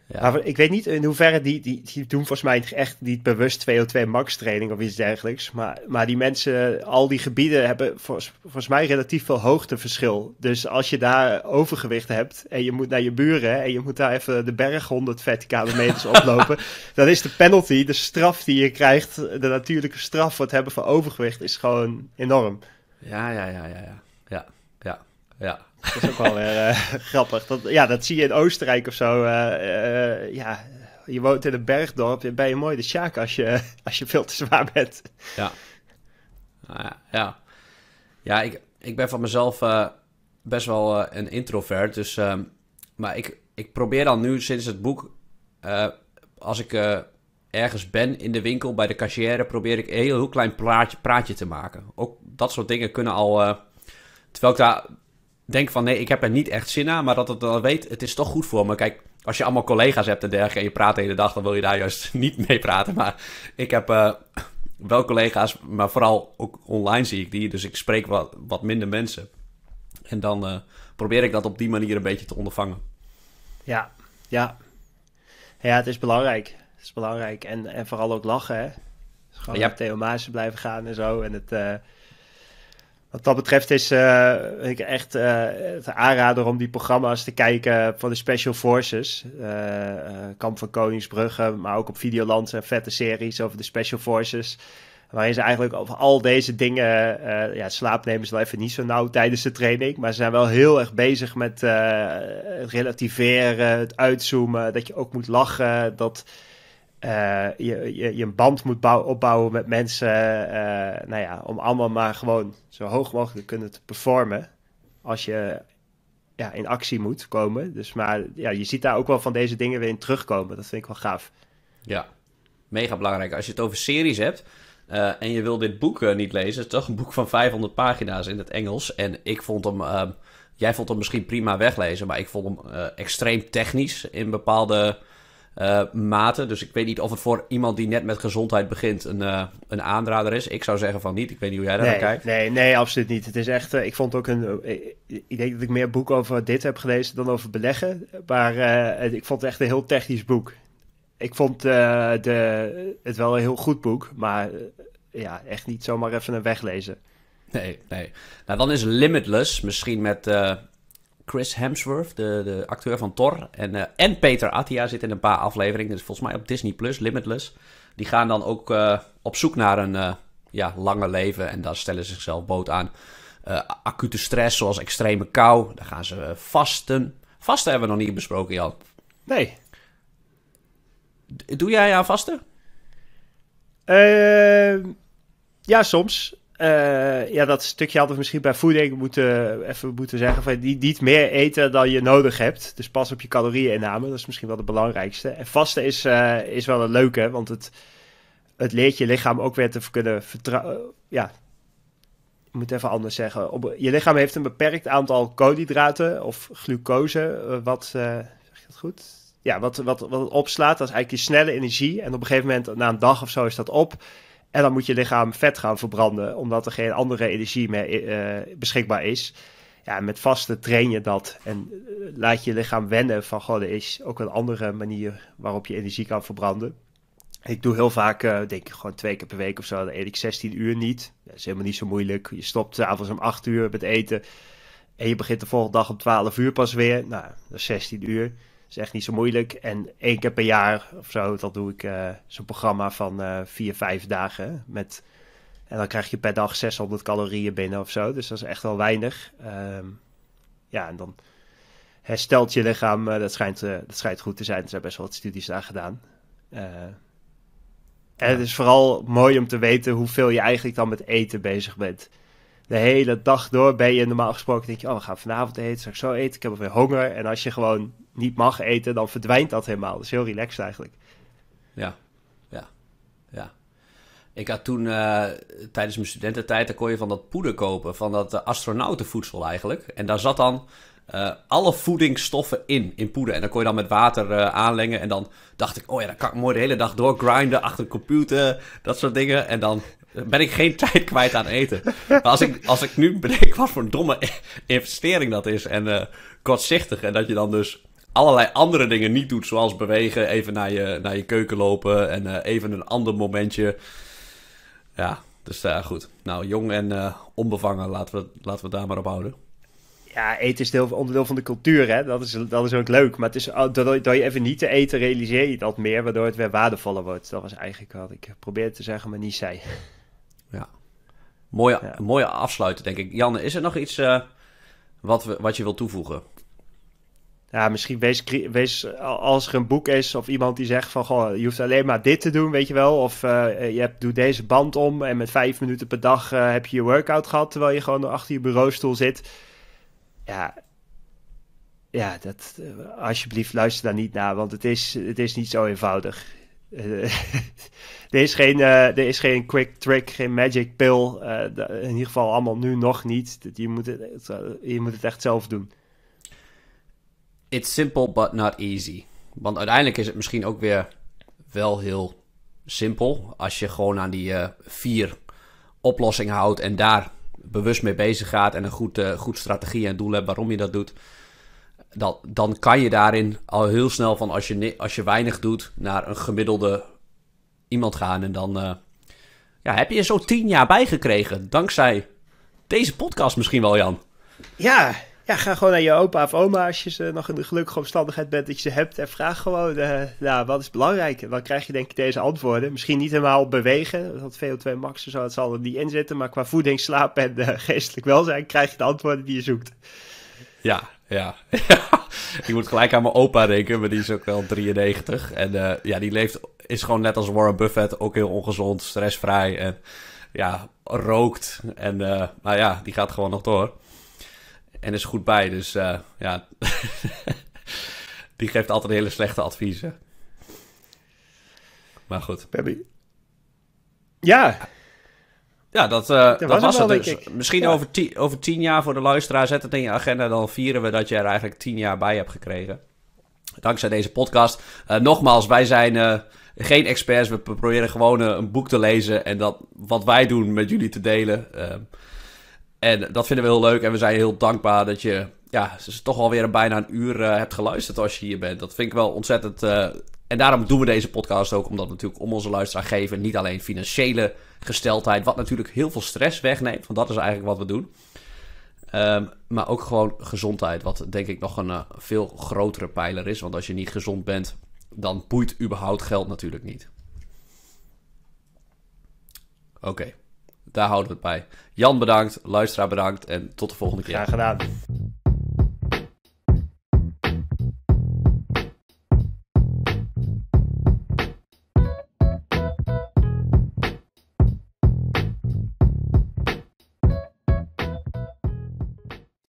Ja. Maar ik weet niet in hoeverre die, die, die doen volgens mij echt niet bewust VO2 max training of iets dergelijks. Maar, maar die mensen, al die gebieden hebben volgens, mij relatief veel hoogteverschil. Dus als je daar overgewicht hebt en je moet naar je buren en je moet daar even de berg 100 verticale meters oplopen. dan is de penalty, de straf die je krijgt, de natuurlijke straf voor het hebben van overgewicht is gewoon enorm. Ja, ja, ja, ja, ja. Ja, ja, ja. Dat is ook wel weer eh, grappig. Dat, ja, dat zie je in Oostenrijk of zo. Eh, eh, ja, je woont in een bergdorp, ben je mooi de Sjaak als je, als je veel te zwaar bent. Nou ja. ja. Ja, ik, ik ben van mezelf best wel een introvert. Dus, ehm, maar ik, ik probeer dan nu sinds het boek, als ik ergens ben in de winkel bij de cashier, probeer ik een heel, heel klein praatje, praatje te maken. Ook dat soort dingen kunnen al. terwijl ik daar denk van nee, ik heb er niet echt zin aan, maar dat het dan weet, het is toch goed voor me. Kijk, als je allemaal collega's hebt en dergelijke en je praat de hele dag, dan wil je daar juist niet mee praten. Maar ik heb eh, wel collega's, maar vooral ook online zie ik die, dus ik spreek wat, wat minder mensen. En dan eh, probeer ik dat op die manier een beetje te ondervangen. Ja, ja. Ja, het is belangrijk. Het is belangrijk. En, en vooral ook lachen, hè. gewoon ja. Theo blijven gaan en zo. En het... Eh, wat dat betreft is eh, ik echt uh, het aanrader om die programma's te kijken van de Special Forces. Eh, Kamp van Koningsbrugge, maar ook op Videoland zijn vette series over de Special Forces. Waarin ze eigenlijk over al deze dingen, ja, slaap ze wel even niet zo nauw tijdens de training. Maar ze zijn wel heel erg bezig met het relativeren, het uitzoomen, dat je ook moet lachen, dat... Eh, je, je, je, een band moet opbouwen met mensen. Eh, nou ja, om allemaal maar gewoon zo hoog mogelijk kunnen te performen. Als je ja, in actie moet komen. Dus maar ja, je ziet daar ook wel van deze dingen weer in terugkomen. Dat vind ik wel gaaf. Ja, mega belangrijk. Als je het over series hebt. Eh, en je wil dit boek niet lezen. Het is toch een boek van 500 pagina's in het Engels. En ik vond hem. jij vond hem misschien prima weglezen. Maar ik vond hem extreem technisch in bepaalde uh, maten. Dus ik weet niet of het voor iemand die net met gezondheid begint een, eh, een aanrader is. Ik zou zeggen van niet. Ik weet niet hoe jij daar naar kijkt. Nee, nee, absoluut niet. Het is echt, eh, ik vond ook een. ik denk dat ik meer boek over dit heb gelezen dan over beleggen. Maar ik vond het echt een heel technisch boek. Ik vond de, het wel een heel goed boek, maar ja, echt niet zomaar even een weglezen. Nee, nee. Nou, dan is Limitless misschien met Chris Hemsworth, de, de acteur van Thor. En, eh, en Peter Attia zit in een paar afleveringen. Dus volgens mij op Disney Plus, Limitless. Die gaan dan ook eh, op zoek naar een eh, ja, langer leven. En daar stellen ze zichzelf boot aan. acute stress, zoals extreme kou. Daar gaan ze vasten. Vasten hebben we nog niet besproken, Jan. Nee. doe jij aan vasten? Ehm, ja, soms. Eh, ja, dat stukje hadden we misschien bij voeding moeten, even moeten zeggen. Van, niet, niet meer eten dan je nodig hebt. Dus pas op je calorieën-inname. Dat is misschien wel het belangrijkste. En vasten is, eh, is wel een leuke, want het, het leert je lichaam ook weer te kunnen vertrouwen. Eh, ja, ik moet even anders zeggen. Op, je lichaam heeft een beperkt aantal koolhydraten of glucose. Wat, zeg je dat goed? Ja, wat, wat, wat het opslaat, dat is eigenlijk je snelle energie. En op een gegeven moment, na een dag of zo, is dat op. En dan moet je lichaam vet gaan verbranden, omdat er geen andere energie meer eh, beschikbaar is. Ja, met vaste train je dat en eh, laat je lichaam wennen van, god er is ook een andere manier waarop je energie kan verbranden. Ik doe heel vaak, eh, denk ik gewoon twee keer per week of zo, dan eet ik 16 uur niet. Dat is helemaal niet zo moeilijk. Je stopt avonds om 8 uur met eten en je begint de volgende dag om 12 uur pas weer. Nou, dat is 16 uur is echt niet zo moeilijk. En één keer per jaar of zo, dan doe ik eh, zo'n programma van eh, vier, vijf dagen. Met, en dan krijg je per dag 600 calorieën binnen of zo. Dus dat is echt wel weinig. Ehm, ja, en dan herstelt je lichaam. Eh, dat, schijnt, dat schijnt goed te zijn. Er zijn best wel wat studies daar gedaan. en het is vooral mooi om te weten hoeveel je eigenlijk dan met eten bezig bent de hele dag door ben je normaal gesproken, denk je, oh, we gaan vanavond eten, straks zo eten, ik heb weer honger. En als je gewoon niet mag eten, dan verdwijnt dat helemaal. Dat is heel relaxed eigenlijk. Ja, ja, ja. Ik had toen eh, tijdens mijn studententijd, daar kon je van dat poeder kopen, van dat uh, astronautenvoedsel eigenlijk. En daar zat dan eh, alle voedingsstoffen in, in poeder. En dan kon je dan met water aanlengen. En dan dacht ik, oh ja, dan kan ik mooi de hele dag door grinden achter de computer, dat soort dingen. En dan ben ik geen tijd kwijt aan eten. Maar als ik, als ik nu bedenk wat voor een domme investering dat is en uh, kortzichtig. En dat je dan dus allerlei andere dingen niet doet, zoals bewegen, even naar je, naar je keuken lopen en eh, even een ander momentje. Ja, dus uh, goed. Nou, jong en onbevangen, laten we, laten we daar maar op houden. Ja, eten is deel, onderdeel van de cultuur, hè. Dat is, dat is ook leuk. Maar het is, oh, doordat, je even niet te eten, realiseer je dat meer, waardoor het weer waardevoller wordt. Dat was eigenlijk wat ik probeerde te zeggen, maar niet zei. Ja. Mooie, mooie afsluiten, denk ik. Jan, is er nog iets eh, wat, we, wat je wilt toevoegen? Ja, misschien wees, als er een boek is of iemand die zegt van goh, je hoeft alleen maar dit te doen, weet je wel. Of eh, je hebt, doe deze band om en met vijf minuten per dag eh, heb je je workout gehad terwijl je gewoon achter je bureaustoel zit. Ja, ja dat, alsjeblieft luister daar niet naar, want het is, het is niet zo eenvoudig. Eh, er, is geen, eh, er is geen quick trick, geen magic pill. Eh, in ieder geval allemaal nu nog niet. Je moet het, je moet het echt zelf doen. It's simple but not easy. Want uiteindelijk is het misschien ook weer wel heel simpel. Als je gewoon aan die vier oplossingen houdt en daar bewust mee bezig gaat. En een goed, goed strategie en doel hebt waarom je dat doet dan kan je daarin al heel snel van als je, als je weinig doet naar een gemiddelde iemand gaan. En dan eh, ja, heb je er zo tien jaar bij gekregen. Dankzij deze podcast misschien wel, Jan. Ja, ja, ga gewoon naar je opa of oma als je ze nog in de gelukkige omstandigheid bent dat je ze hebt. En vraag gewoon, eh, nou, wat is belangrijk? dan krijg je denk ik deze antwoorden. Misschien niet helemaal bewegen, want VO2 max en zo, dat zal er niet in zitten. Maar qua voeding, slaap en eh, geestelijk welzijn krijg je de antwoorden die je zoekt. Ja, ja. ik moet gelijk aan mijn opa denken, maar die is ook wel 93. En eh, ja, die leeft, is gewoon net als Warren Buffett ook heel ongezond, stressvrij en ja, rookt. En, uh, maar ja, die gaat gewoon nog door. En is goed bij, dus eh, ja, die geeft altijd hele slechte adviezen. Maar goed. Baby. Ja, ja, eh, dat, dat, was, het dus. Misschien over, tien, over tien jaar voor de luisteraar. Zet het in je agenda. Dan vieren we dat je er eigenlijk tien jaar bij hebt gekregen. Dankzij deze podcast. Eh, nogmaals, wij zijn eh, geen experts. We proberen gewoon een boek te lezen. En dat, wat wij doen met jullie te delen. en dat vinden we heel leuk. En we zijn heel dankbaar dat je ja, dus toch alweer bijna een uur hebt geluisterd als je hier bent. Dat vind ik wel ontzettend. en daarom doen we deze podcast ook. Omdat we natuurlijk om onze luisteraar geven. Niet alleen financiële gesteldheid. Wat natuurlijk heel veel stress wegneemt, want dat is eigenlijk wat we doen. Ehm, maar ook gewoon gezondheid, wat denk ik nog een eh, veel grotere pijler is. Want als je niet gezond bent, dan boeit überhaupt geld natuurlijk niet. Oké, daar houden we het bij. Jan bedankt, luisteraar bedankt en tot de volgende keer. Graag gedaan.